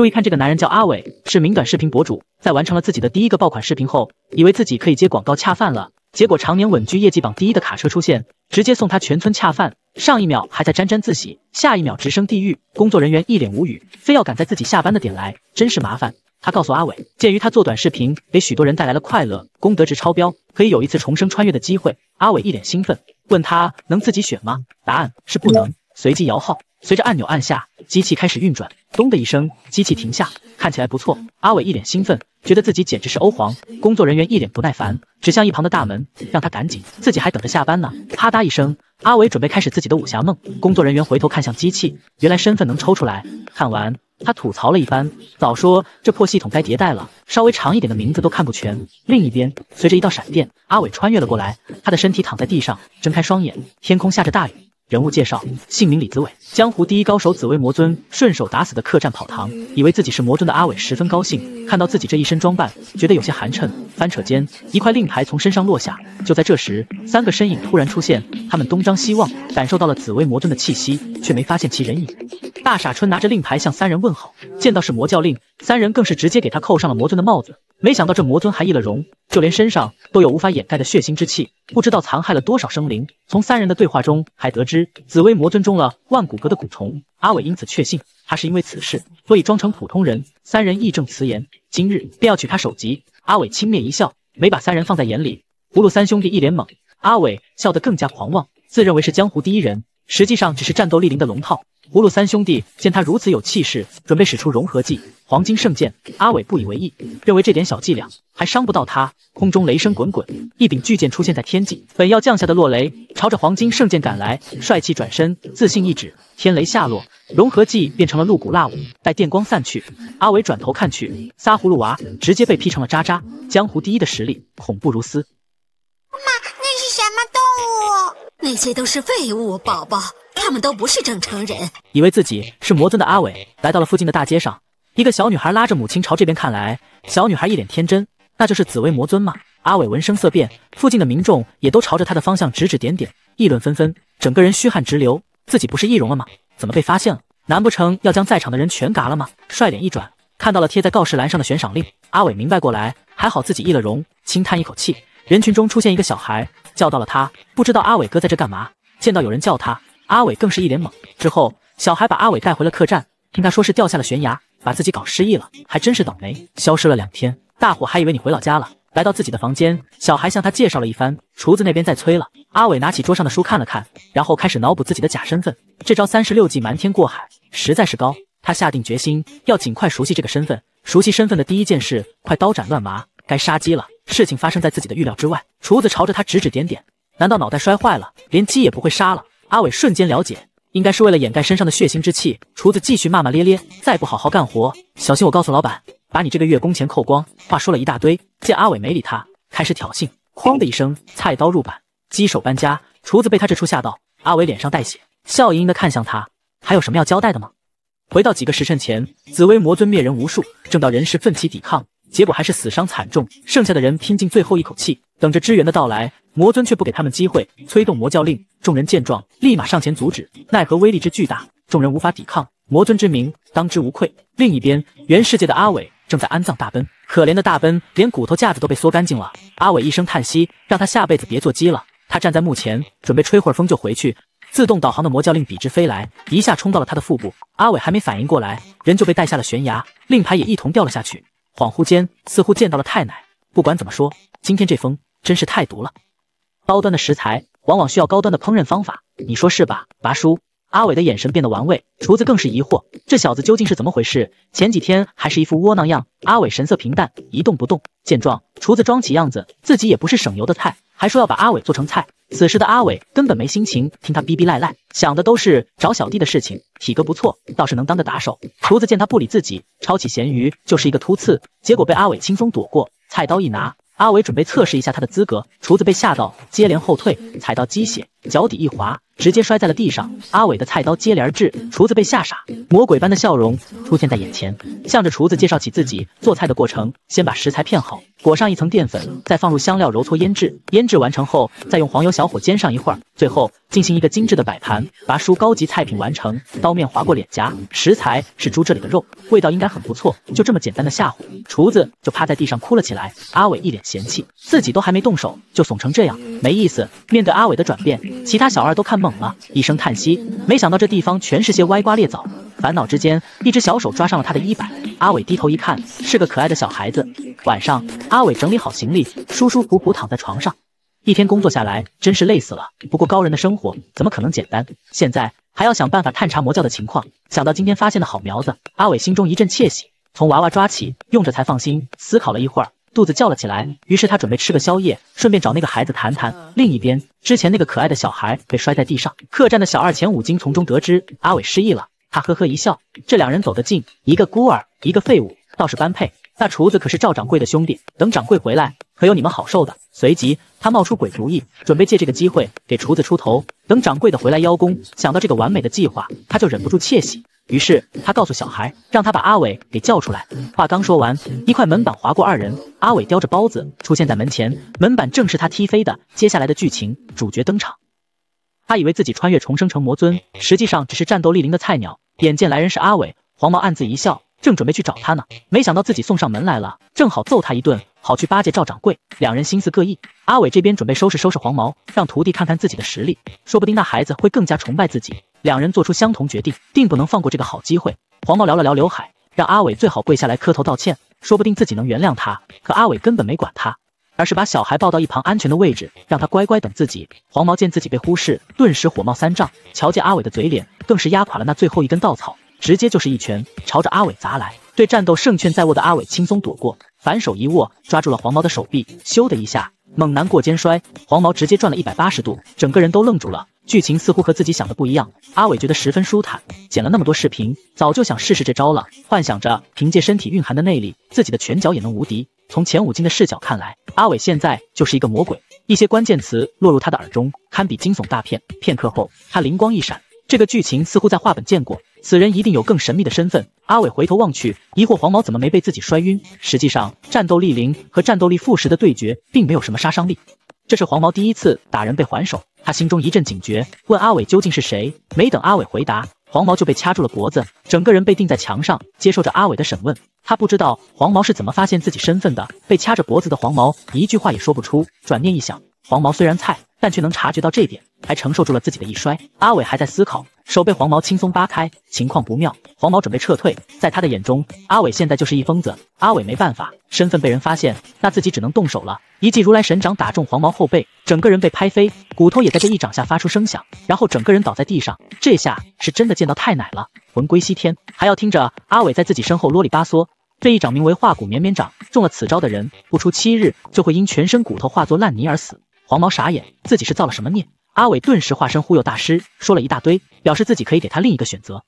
注意看，这个男人叫阿伟，是名短视频博主。在完成了自己的第一个爆款视频后，以为自己可以接广告恰饭了，结果常年稳居业绩榜第一的卡车出现，直接送他全村恰饭。上一秒还在沾沾自喜，下一秒直升地狱。工作人员一脸无语，非要赶在自己下班的点来，真是麻烦。他告诉阿伟，鉴于他做短视频给许多人带来了快乐，功德值超标，可以有一次重生穿越的机会。阿伟一脸兴奋，问他能自己选吗？答案是不能，随机摇号。随着按钮按下，机器开始运转。咚的一声，机器停下，看起来不错。阿伟一脸兴奋，觉得自己简直是欧皇。工作人员一脸不耐烦，指向一旁的大门，让他赶紧，自己还等着下班呢。啪嗒一声，阿伟准备开始自己的武侠梦。工作人员回头看向机器，原来身份能抽出来。看完，他吐槽了一番，早说这破系统该迭代了，稍微长一点的名字都看不全。另一边，随着一道闪电，阿伟穿越了过来。他的身体躺在地上，睁开双眼，天空下着大雨。人物介绍：姓名李子伟，江湖第一高手紫薇魔尊顺手打死的客栈跑堂。以为自己是魔尊的阿伟十分高兴，看到自己这一身装扮，觉得有些寒碜。翻扯间，一块令牌从身上落下。就在这时，三个身影突然出现，他们东张西望，感受到了紫薇魔尊的气息，却没发现其人影。大傻春拿着令牌向三人问好，见到是魔教令。三人更是直接给他扣上了魔尊的帽子，没想到这魔尊还易了容，就连身上都有无法掩盖的血腥之气，不知道残害了多少生灵。从三人的对话中还得知，紫薇魔尊中了万骨阁的蛊虫，阿伟因此确信他是因为此事，所以装成普通人。三人义正辞严，今日便要取他首级。阿伟轻蔑一笑，没把三人放在眼里。葫芦三兄弟一脸懵，阿伟笑得更加狂妄，自认为是江湖第一人，实际上只是战斗力灵的龙套。葫芦三兄弟见他如此有气势，准备使出融合技黄金圣剑。阿伟不以为意，认为这点小伎俩还伤不到他。空中雷声滚滚，一柄巨剑出现在天际，本要降下的落雷朝着黄金圣剑赶来。帅气转身，自信一指，天雷下落，融合技变成了露骨辣舞。待电光散去，阿伟转头看去，仨葫芦娃直接被劈成了渣渣。江湖第一的实力，恐怖如斯。那些都是废物，宝宝，他们都不是正常人。以为自己是魔尊的阿伟来到了附近的大街上，一个小女孩拉着母亲朝这边看来，小女孩一脸天真，那就是紫薇魔尊吗？阿伟闻声色变，附近的民众也都朝着他的方向指指点点，议论纷纷，整个人虚汗直流。自己不是易容了吗？怎么被发现了？难不成要将在场的人全嘎了吗？帅脸一转，看到了贴在告示栏上的悬赏令，阿伟明白过来，还好自己易了容，轻叹一口气。人群中出现一个小孩。叫到了他，不知道阿伟哥在这干嘛。见到有人叫他，阿伟更是一脸懵。之后，小孩把阿伟带回了客栈，听他说是掉下了悬崖，把自己搞失忆了，还真是倒霉。消失了两天，大伙还以为你回老家了。来到自己的房间，小孩向他介绍了一番。厨子那边在催了。阿伟拿起桌上的书看了看，然后开始脑补自己的假身份。这招三十六计，瞒天过海，实在是高。他下定决心要尽快熟悉这个身份。熟悉身份的第一件事，快刀斩乱麻，该杀鸡了。事情发生在自己的预料之外，厨子朝着他指指点点。难道脑袋摔坏了，连鸡也不会杀了？阿伟瞬间了解，应该是为了掩盖身上的血腥之气。厨子继续骂骂咧咧，再不好好干活，小心我告诉老板，把你这个月工钱扣光。话说了一大堆，见阿伟没理他，开始挑衅。哐的一声，菜刀入板，鸡手搬家。厨子被他这出吓到，阿伟脸上带血，笑盈盈的看向他，还有什么要交代的吗？回到几个时辰前，紫薇魔尊灭人无数，正到人时奋起抵抗。结果还是死伤惨重，剩下的人拼尽最后一口气，等着支援的到来。魔尊却不给他们机会，催动魔教令。众人见状，立马上前阻止，奈何威力之巨大，众人无法抵抗。魔尊之名，当之无愧。另一边，原世界的阿伟正在安葬大奔，可怜的大奔连骨头架子都被缩干净了。阿伟一声叹息，让他下辈子别做鸡了。他站在墓前，准备吹会儿风就回去。自动导航的魔教令笔直飞来，一下冲到了他的腹部。阿伟还没反应过来，人就被带下了悬崖，令牌也一同掉了下去。恍惚间，似乎见到了太奶。不管怎么说，今天这风真是太毒了。高端的食材往往需要高端的烹饪方法，你说是吧，拔叔？阿伟的眼神变得玩味，厨子更是疑惑，这小子究竟是怎么回事？前几天还是一副窝囊样。阿伟神色平淡，一动不动。见状，厨子装起样子，自己也不是省油的菜，还说要把阿伟做成菜。此时的阿伟根本没心情听他逼逼赖赖，想的都是找小弟的事情。体格不错，倒是能当个打手。厨子见他不理自己，抄起咸鱼就是一个突刺，结果被阿伟轻松躲过。菜刀一拿，阿伟准备测试一下他的资格。厨子被吓到，接连后退，踩到鸡血，脚底一滑。直接摔在了地上，阿伟的菜刀接连而至，厨子被吓傻，魔鬼般的笑容出现在眼前，向着厨子介绍起自己做菜的过程：先把食材片好，裹上一层淀粉，再放入香料揉搓腌制，腌制完成后再用黄油小火煎上一会儿，最后进行一个精致的摆盘，拔出高级菜品完成。刀面划过脸颊，食材是猪这里的肉，味道应该很不错。就这么简单的吓唬，厨子就趴在地上哭了起来。阿伟一脸嫌弃，自己都还没动手就怂成这样，没意思。面对阿伟的转变，其他小二都看懵。了一声叹息，没想到这地方全是些歪瓜裂枣。烦恼之间，一只小手抓上了他的衣摆。阿伟低头一看，是个可爱的小孩子。晚上，阿伟整理好行李，舒舒服服躺在床上。一天工作下来，真是累死了。不过高人的生活怎么可能简单？现在还要想办法探查魔教的情况。想到今天发现的好苗子，阿伟心中一阵窃喜。从娃娃抓起，用着才放心。思考了一会儿。肚子叫了起来，于是他准备吃个宵夜，顺便找那个孩子谈谈。另一边，之前那个可爱的小孩被摔在地上。客栈的小二钱五金从中得知阿伟失忆了，他呵呵一笑。这两人走得近，一个孤儿，一个废物，倒是般配。那厨子可是赵掌柜的兄弟，等掌柜回来，可有你们好受的。随即，他冒出鬼主意，准备借这个机会给厨子出头。等掌柜的回来邀功，想到这个完美的计划，他就忍不住窃喜。于是他告诉小孩，让他把阿伟给叫出来。话刚说完，一块门板划过二人。阿伟叼着包子出现在门前，门板正是他踢飞的。接下来的剧情，主角登场。他以为自己穿越重生成魔尊，实际上只是战斗力零的菜鸟。眼见来人是阿伟，黄毛暗自一笑。正准备去找他呢，没想到自己送上门来了，正好揍他一顿，好去巴结赵掌柜。两人心思各异，阿伟这边准备收拾收拾黄毛，让徒弟看看自己的实力，说不定那孩子会更加崇拜自己。两人做出相同决定，定不能放过这个好机会。黄毛聊了聊刘海，让阿伟最好跪下来磕头道歉，说不定自己能原谅他。可阿伟根本没管他，而是把小孩抱到一旁安全的位置，让他乖乖等自己。黄毛见自己被忽视，顿时火冒三丈，瞧见阿伟的嘴脸，更是压垮了那最后一根稻草。直接就是一拳朝着阿伟砸来，对战斗胜券在握的阿伟轻松躲过，反手一握抓住了黄毛的手臂，咻的一下，猛男过肩摔，黄毛直接转了一百八十度，整个人都愣住了。剧情似乎和自己想的不一样，阿伟觉得十分舒坦，剪了那么多视频，早就想试试这招了，幻想着凭借身体蕴含的内力，自己的拳脚也能无敌。从钱五金的视角看来，阿伟现在就是一个魔鬼。一些关键词落入他的耳中，堪比惊悚大片。片刻后，他灵光一闪，这个剧情似乎在画本见过。此人一定有更神秘的身份。阿伟回头望去，疑惑黄毛怎么没被自己摔晕。实际上，战斗力零和战斗力负十的对决并没有什么杀伤力。这是黄毛第一次打人被还手，他心中一阵警觉，问阿伟究竟是谁。没等阿伟回答，黄毛就被掐住了脖子，整个人被钉在墙上，接受着阿伟的审问。他不知道黄毛是怎么发现自己身份的。被掐着脖子的黄毛一句话也说不出。转念一想，黄毛虽然菜。但却能察觉到这点，还承受住了自己的一摔。阿伟还在思考，手被黄毛轻松扒开，情况不妙。黄毛准备撤退，在他的眼中，阿伟现在就是一疯子。阿伟没办法，身份被人发现，那自己只能动手了。一记如来神掌打中黄毛后背，整个人被拍飞，骨头也在这一掌下发出声响，然后整个人倒在地上。这下是真的见到太奶了，魂归西天，还要听着阿伟在自己身后啰里吧嗦。这一掌名为化骨绵绵掌，中了此招的人，不出七日就会因全身骨头化作烂泥而死。黄毛傻眼，自己是造了什么孽？阿伟顿时化身忽悠大师，说了一大堆，表示自己可以给他另一个选择。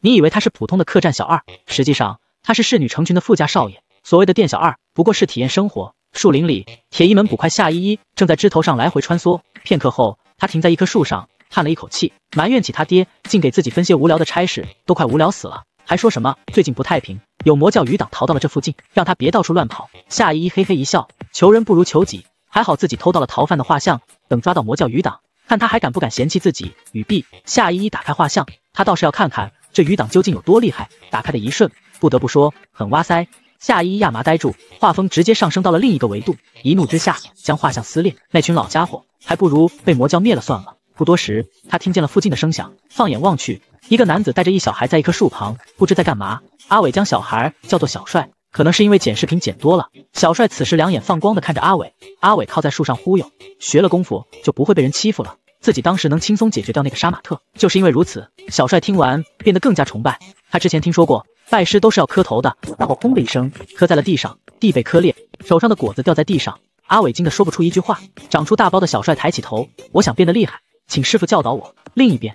你以为他是普通的客栈小二，实际上他是侍女成群的富家少爷。所谓的店小二，不过是体验生活。树林里，铁衣门捕快夏依依正在枝头上来回穿梭。片刻后，他停在一棵树上，叹了一口气，埋怨起他爹，竟给自己分些无聊的差事，都快无聊死了。还说什么最近不太平，有魔教余党逃到了这附近，让他别到处乱跑。夏依依嘿嘿一笑，求人不如求己。还好自己偷到了逃犯的画像，等抓到魔教余党，看他还敢不敢嫌弃自己。雨碧夏依依打开画像，他倒是要看看这余党究竟有多厉害。打开的一瞬，不得不说很哇塞。夏依依亚麻呆住，画风直接上升到了另一个维度。一怒之下，将画像撕裂。那群老家伙，还不如被魔教灭了算了。不多时，他听见了附近的声响，放眼望去，一个男子带着一小孩在一棵树旁，不知在干嘛。阿伟将小孩叫做小帅。可能是因为剪视频剪多了，小帅此时两眼放光的看着阿伟。阿伟靠在树上忽悠，学了功夫就不会被人欺负了。自己当时能轻松解决掉那个杀马特，就是因为如此。小帅听完变得更加崇拜。他之前听说过，拜师都是要磕头的，然后轰的一声磕在了地上，地被磕裂，手上的果子掉在地上。阿伟惊得说不出一句话。长出大包的小帅抬起头，我想变得厉害，请师傅教导我。另一边，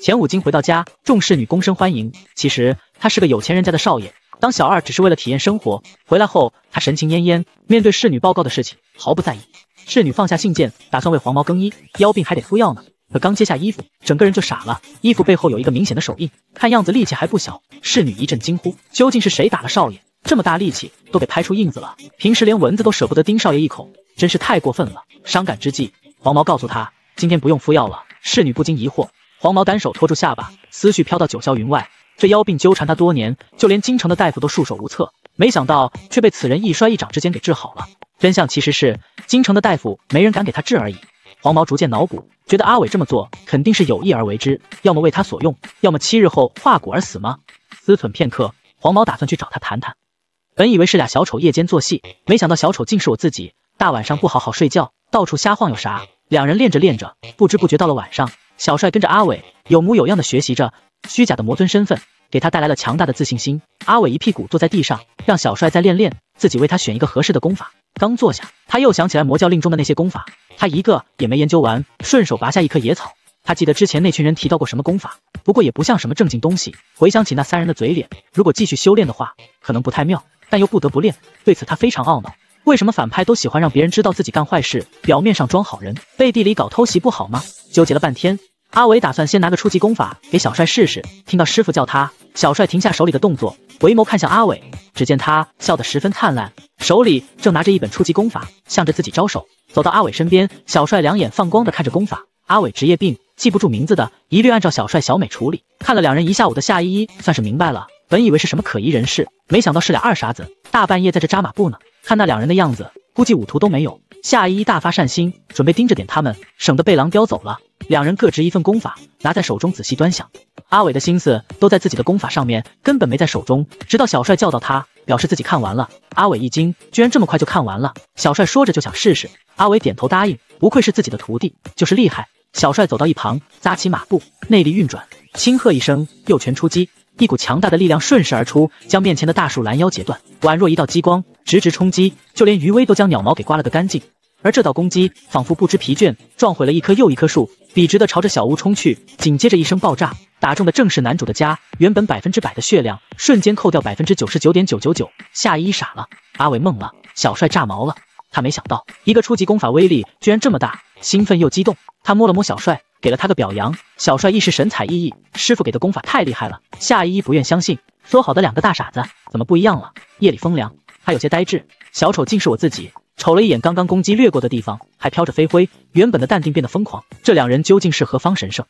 钱五金回到家，众侍女躬身欢迎。其实他是个有钱人家的少爷。当小二只是为了体验生活，回来后他神情恹恹，面对侍女报告的事情毫不在意。侍女放下信件，打算为黄毛更衣，腰病还得敷药呢。可刚揭下衣服，整个人就傻了，衣服背后有一个明显的手印，看样子力气还不小。侍女一阵惊呼：“究竟是谁打了少爷这么大力气，都给拍出印子了？平时连蚊子都舍不得叮少爷一口，真是太过分了！”伤感之际，黄毛告诉他：“今天不用敷药了。”侍女不禁疑惑，黄毛单手托住下巴，思绪飘到九霄云外。这妖病纠缠他多年，就连京城的大夫都束手无策，没想到却被此人一摔一掌之间给治好了。真相其实是京城的大夫没人敢给他治而已。黄毛逐渐脑补，觉得阿伟这么做肯定是有意而为之，要么为他所用，要么七日后化骨而死吗？思忖片刻，黄毛打算去找他谈谈。本以为是俩小丑夜间作戏，没想到小丑竟是我自己。大晚上不好好睡觉，到处瞎晃悠啥？两人练着练着，不知不觉到了晚上。小帅跟着阿伟有模有样的学习着。虚假的魔尊身份给他带来了强大的自信心。阿伟一屁股坐在地上，让小帅再练练，自己为他选一个合适的功法。刚坐下，他又想起来魔教令中的那些功法，他一个也没研究完，顺手拔下一颗野草。他记得之前那群人提到过什么功法，不过也不像什么正经东西。回想起那三人的嘴脸，如果继续修炼的话，可能不太妙，但又不得不练。对此他非常懊恼，为什么反派都喜欢让别人知道自己干坏事，表面上装好人，背地里搞偷袭不好吗？纠结了半天。阿伟打算先拿个初级功法给小帅试试。听到师傅叫他，小帅停下手里的动作，回眸看向阿伟。只见他笑得十分灿烂，手里正拿着一本初级功法，向着自己招手，走到阿伟身边。小帅两眼放光地看着功法。阿伟职业病，记不住名字的，一律按照小帅、小美处理。看了两人一下午的夏依依算是明白了，本以为是什么可疑人士，没想到是俩二傻子，大半夜在这扎马步呢。看那两人的样子。估计武徒都没有，夏依依大发善心，准备盯着点他们，省得被狼叼走了。两人各执一份功法，拿在手中仔细端详。阿伟的心思都在自己的功法上面，根本没在手中。直到小帅叫到他，表示自己看完了，阿伟一惊，居然这么快就看完了。小帅说着就想试试，阿伟点头答应，不愧是自己的徒弟，就是厉害。小帅走到一旁，扎起马步，内力运转，轻喝一声，右拳出击。一股强大的力量顺势而出，将面前的大树拦腰截断，宛若一道激光，直直冲击，就连余威都将鸟毛给刮了个干净。而这道攻击仿佛不知疲倦，撞毁了一棵又一棵树，笔直的朝着小屋冲去。紧接着一声爆炸，打中的正是男主的家。原本百分之百的血量，瞬间扣掉百分之九十九点九九九。夏依傻了，阿伟懵了，小帅炸毛了。他没想到，一个初级功法威力居然这么大。兴奋又激动，他摸了摸小帅，给了他个表扬。小帅一时神采奕奕。师傅给的功法太厉害了。夏依依不愿相信，说好的两个大傻子怎么不一样了？夜里风凉，他有些呆滞。小丑竟是我自己！瞅了一眼刚刚攻击掠过的地方，还飘着飞灰。原本的淡定变得疯狂。这两人究竟是何方神圣？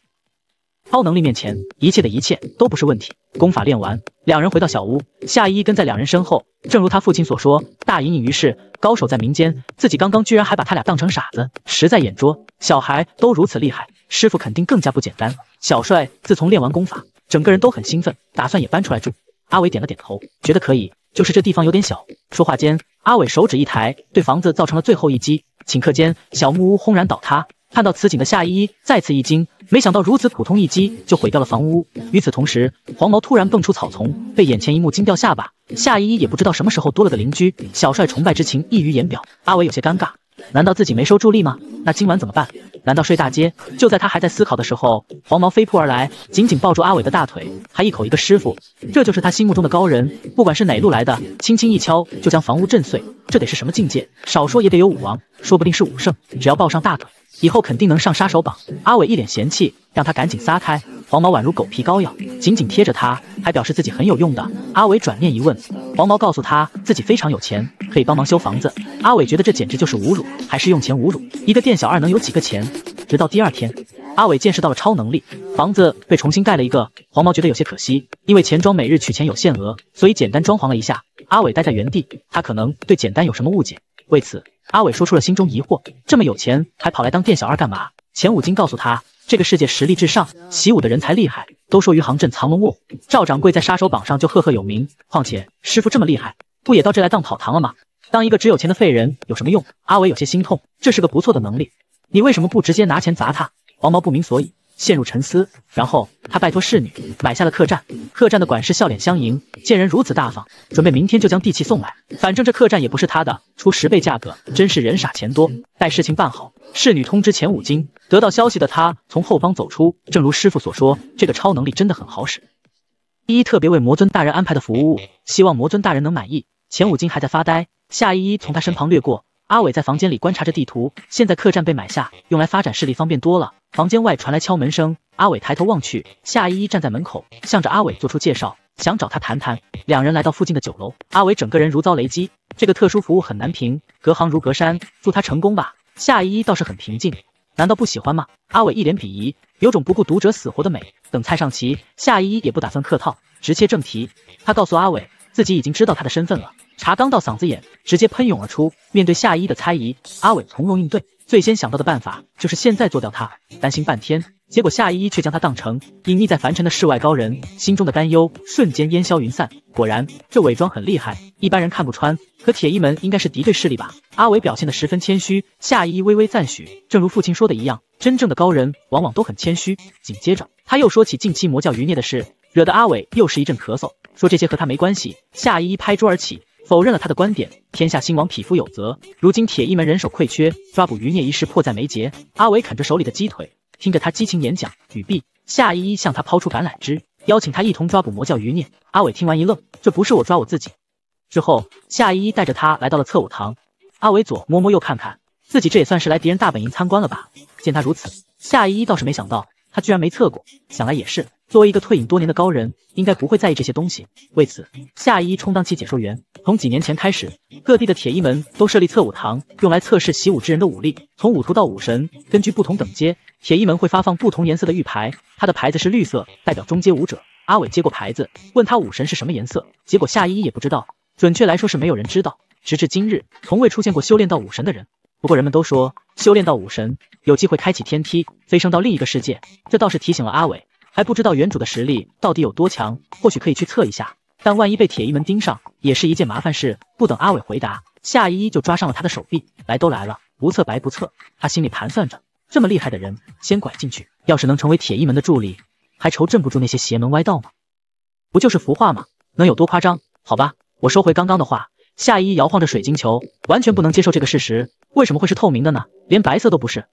超能力面前，一切的一切都不是问题。功法练完，两人回到小屋，夏依依跟在两人身后。正如他父亲所说，大隐隐于市，高手在民间。自己刚刚居然还把他俩当成傻子，实在眼拙。小孩都如此厉害，师傅肯定更加不简单。小帅自从练完功法，整个人都很兴奋，打算也搬出来住。阿伟点了点头，觉得可以，就是这地方有点小。说话间，阿伟手指一抬，对房子造成了最后一击。顷刻间，小木屋轰然倒塌。看到此景的夏依依再次一惊，没想到如此普通一击就毁掉了房屋。与此同时，黄毛突然蹦出草丛，被眼前一幕惊掉下巴。夏依依也不知道什么时候多了个邻居，小帅崇拜之情溢于言表。阿伟有些尴尬，难道自己没收助力吗？那今晚怎么办？难道睡大街？就在他还在思考的时候，黄毛飞扑而来，紧紧抱住阿伟的大腿，还一口一个师傅，这就是他心目中的高人。不管是哪路来的，轻轻一敲就将房屋震碎，这得是什么境界？少说也得有武王，说不定是武圣。只要抱上大腿。以后肯定能上杀手榜。阿伟一脸嫌弃，让他赶紧撒开。黄毛宛如狗皮膏药，紧紧贴着他，还表示自己很有用的。阿伟转念一问，黄毛告诉他自己非常有钱，可以帮忙修房子。阿伟觉得这简直就是侮辱，还是用钱侮辱。一个店小二能有几个钱？直到第二天，阿伟见识到了超能力，房子被重新盖了一个。黄毛觉得有些可惜，因为钱庄每日取钱有限额，所以简单装潢了一下。阿伟待在原地，他可能对简单有什么误解，为此。阿伟说出了心中疑惑：这么有钱，还跑来当店小二干嘛？钱五金告诉他，这个世界实力至上，习武的人才厉害。都说余杭镇藏龙卧虎，赵掌柜在杀手榜上就赫赫有名。况且师傅这么厉害，不也到这来当跑堂了吗？当一个只有钱的废人有什么用？阿伟有些心痛。这是个不错的能力，你为什么不直接拿钱砸他？黄毛不明所以。陷入沉思，然后他拜托侍女买下了客栈。客栈的管事笑脸相迎，见人如此大方，准备明天就将地契送来。反正这客栈也不是他的，出十倍价格，真是人傻钱多。待事情办好，侍女通知钱五金。得到消息的他从后方走出，正如师傅所说，这个超能力真的很好使。依依特别为魔尊大人安排的服务，希望魔尊大人能满意。钱五金还在发呆，夏依依从他身旁掠过。阿伟在房间里观察着地图。现在客栈被买下，用来发展势力方便多了。房间外传来敲门声，阿伟抬头望去，夏依依站在门口，向着阿伟做出介绍，想找他谈谈。两人来到附近的酒楼，阿伟整个人如遭雷击。这个特殊服务很难评，隔行如隔山。祝他成功吧。夏依依倒是很平静，难道不喜欢吗？阿伟一脸鄙夷，有种不顾读者死活的美。等菜上齐，夏依依也不打算客套，直切正题。他告诉阿伟，自己已经知道他的身份了。茶刚到嗓子眼，直接喷涌而出。面对夏依依的猜疑，阿伟从容应对。最先想到的办法就是现在做掉他。担心半天，结果夏依依却将他当成隐匿在凡尘的世外高人，心中的担忧瞬间烟消云散。果然，这伪装很厉害，一般人看不穿。可铁衣门应该是敌对势力吧？阿伟表现得十分谦虚。夏依依微微赞许，正如父亲说的一样，真正的高人往往都很谦虚。紧接着，他又说起近期魔教余孽的事，惹得阿伟又是一阵咳嗽。说这些和他没关系。夏依依拍桌而起。否认了他的观点，天下兴亡，匹夫有责。如今铁衣门人手匮缺，抓捕余孽一事迫在眉睫。阿伟啃着手里的鸡腿，听着他激情演讲，语毕，夏依依向他抛出橄榄枝，邀请他一同抓捕魔教余孽。阿伟听完一愣，这不是我抓我自己？之后，夏依依带着他来到了测武堂。阿伟左摸摸右看看，自己这也算是来敌人大本营参观了吧？见他如此，夏依依倒是没想到他居然没测过，想来也是。作为一个退隐多年的高人，应该不会在意这些东西。为此，夏依依充当起解说员。从几年前开始，各地的铁衣门都设立测武堂，用来测试习武之人的武力。从武徒到武神，根据不同等阶，铁衣门会发放不同颜色的玉牌。他的牌子是绿色，代表中阶武者。阿伟接过牌子，问他武神是什么颜色，结果夏依依也不知道。准确来说，是没有人知道。直至今日，从未出现过修炼到武神的人。不过人们都说，修炼到武神有机会开启天梯，飞升到另一个世界。这倒是提醒了阿伟。还不知道原主的实力到底有多强，或许可以去测一下，但万一被铁衣门盯上，也是一件麻烦事。不等阿伟回答，夏依依就抓上了他的手臂。来都来了，不测白不测。他心里盘算着，这么厉害的人，先拐进去，要是能成为铁衣门的助理，还愁镇不住那些邪门歪道吗？不就是浮化吗？能有多夸张？好吧，我收回刚刚的话。夏依依摇晃着水晶球，完全不能接受这个事实。为什么会是透明的呢？连白色都不是。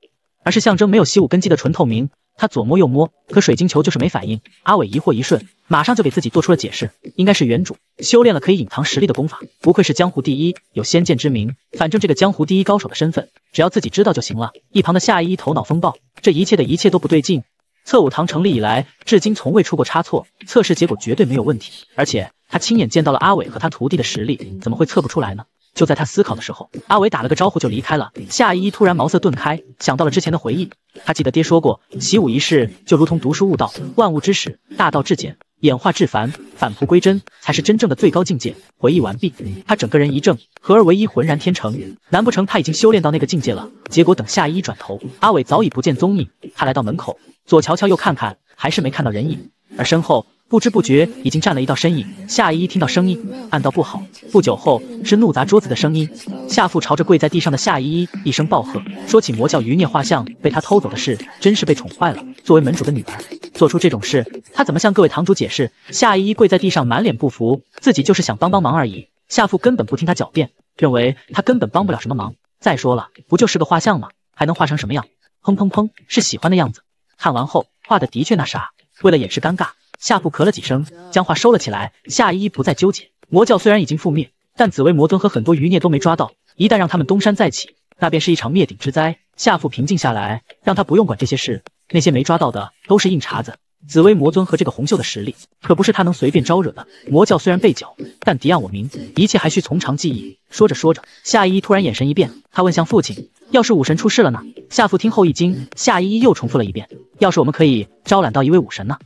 而是象征没有习武根基的纯透明，他左摸右摸，可水晶球就是没反应。阿伟疑惑一瞬，马上就给自己做出了解释，应该是原主修炼了可以隐藏实力的功法。不愧是江湖第一，有先见之明。反正这个江湖第一高手的身份，只要自己知道就行了。一旁的夏依依头脑风暴，这一切的一切都不对劲。测武堂成立以来，至今从未出过差错，测试结果绝对没有问题。而且他亲眼见到了阿伟和他徒弟的实力，怎么会测不出来呢？就在他思考的时候，阿伟打了个招呼就离开了。夏依依突然茅塞顿开，想到了之前的回忆。他记得爹说过，习武一事就如同读书悟道，万物之始，大道至简，演化至繁，返璞归真，才是真正的最高境界。回忆完毕，他整个人一怔，合而为一，浑然天成。难不成他已经修炼到那个境界了？结果等夏依依转头，阿伟早已不见踪影。他来到门口，左瞧瞧右看看，还是没看到人影。而身后。不知不觉已经站了一道身影。夏依依听到声音，暗道不好。不久后是怒砸桌子的声音。夏父朝着跪在地上的夏依依一声暴喝，说起魔教余孽画像被他偷走的事，真是被宠坏了。作为门主的女儿，做出这种事，他怎么向各位堂主解释？夏依依跪在地上，满脸不服，自己就是想帮帮忙而已。夏父根本不听他狡辩，认为他根本帮不了什么忙。再说了，不就是个画像吗？还能画成什么样？砰砰砰，是喜欢的样子。看完后画的的确那啥。为了掩饰尴尬。夏父咳了几声，将话收了起来。夏依依不再纠结，魔教虽然已经覆灭，但紫薇魔尊和很多余孽都没抓到，一旦让他们东山再起，那便是一场灭顶之灾。夏父平静下来，让他不用管这些事，那些没抓到的都是硬茬子。紫薇魔尊和这个红袖的实力，可不是他能随便招惹的。魔教虽然被剿，但敌暗我明，一切还需从长计议。说着说着，夏依依突然眼神一变，他问向父亲：“要是武神出事了呢？”夏父听后一惊，夏依依又重复了一遍：“要是我们可以招揽到一位武神呢？”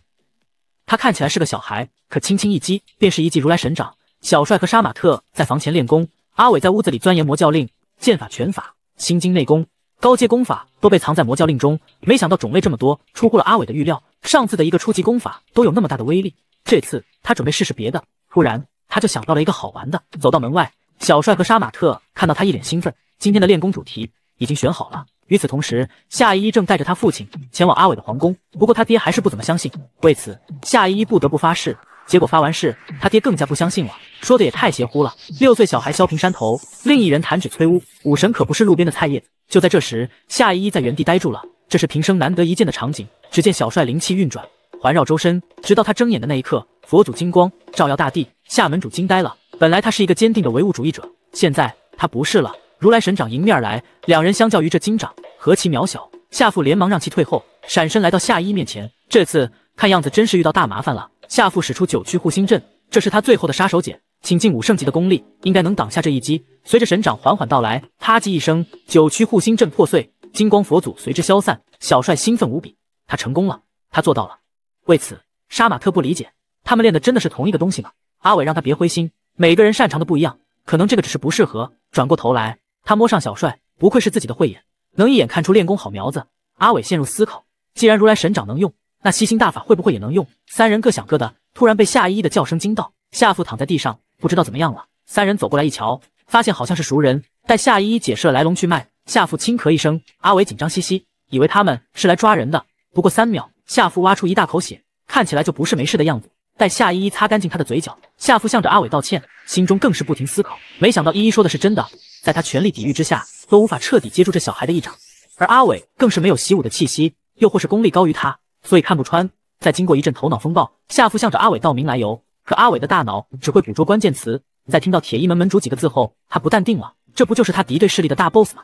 他看起来是个小孩，可轻轻一击便是一记如来神掌。小帅和杀马特在房前练功，阿伟在屋子里钻研魔教令剑法、拳法、心经、内功、高阶功法都被藏在魔教令中。没想到种类这么多，出乎了阿伟的预料。上次的一个初级功法都有那么大的威力，这次他准备试试别的。突然，他就想到了一个好玩的，走到门外，小帅和杀马特看到他一脸兴奋，今天的练功主题已经选好了。与此同时，夏依依正带着他父亲前往阿伟的皇宫，不过他爹还是不怎么相信。为此，夏依依不得不发誓。结果发完誓，他爹更加不相信了，说的也太邪乎了。六岁小孩削平山头，另一人弹指催屋，武神可不是路边的菜叶。就在这时，夏依依在原地呆住了，这是平生难得一见的场景。只见小帅灵气运转，环绕周身，直到他睁眼的那一刻，佛祖金光照耀大地。夏门主惊呆了，本来他是一个坚定的唯物主义者，现在他不是了。如来神掌迎面而来，两人相较于这金掌何其渺小。夏父连忙让其退后，闪身来到夏一面前。这次看样子真是遇到大麻烦了。夏父使出九曲护心阵，这是他最后的杀手锏，请进五圣级的功力，应该能挡下这一击。随着神掌缓缓到来，啪叽一声，九曲护心阵破碎，金光佛祖随之消散。小帅兴奋无比，他成功了，他做到了。为此，杀马特不理解，他们练的真的是同一个东西吗？阿伟让他别灰心，每个人擅长的不一样，可能这个只是不适合。转过头来。他摸上小帅，不愧是自己的慧眼，能一眼看出练功好苗子。阿伟陷入思考，既然如来神掌能用，那吸星大法会不会也能用？三人各想各的，突然被夏依依的叫声惊到。夏父躺在地上，不知道怎么样了。三人走过来一瞧，发现好像是熟人。待夏依依解释了来龙去脉，夏父轻咳一声。阿伟紧张兮兮，以为他们是来抓人的。不过三秒，夏父挖出一大口血，看起来就不是没事的样子。待夏依依擦干净他的嘴角，夏父向着阿伟道歉，心中更是不停思考，没想到依依说的是真的。在他全力抵御之下，都无法彻底接住这小孩的一掌，而阿伟更是没有习武的气息，又或是功力高于他，所以看不穿。在经过一阵头脑风暴，夏父向着阿伟道明来由，可阿伟的大脑只会捕捉关键词，在听到“铁衣门门主”几个字后，他不淡定了，这不就是他敌对势力的大 boss 吗？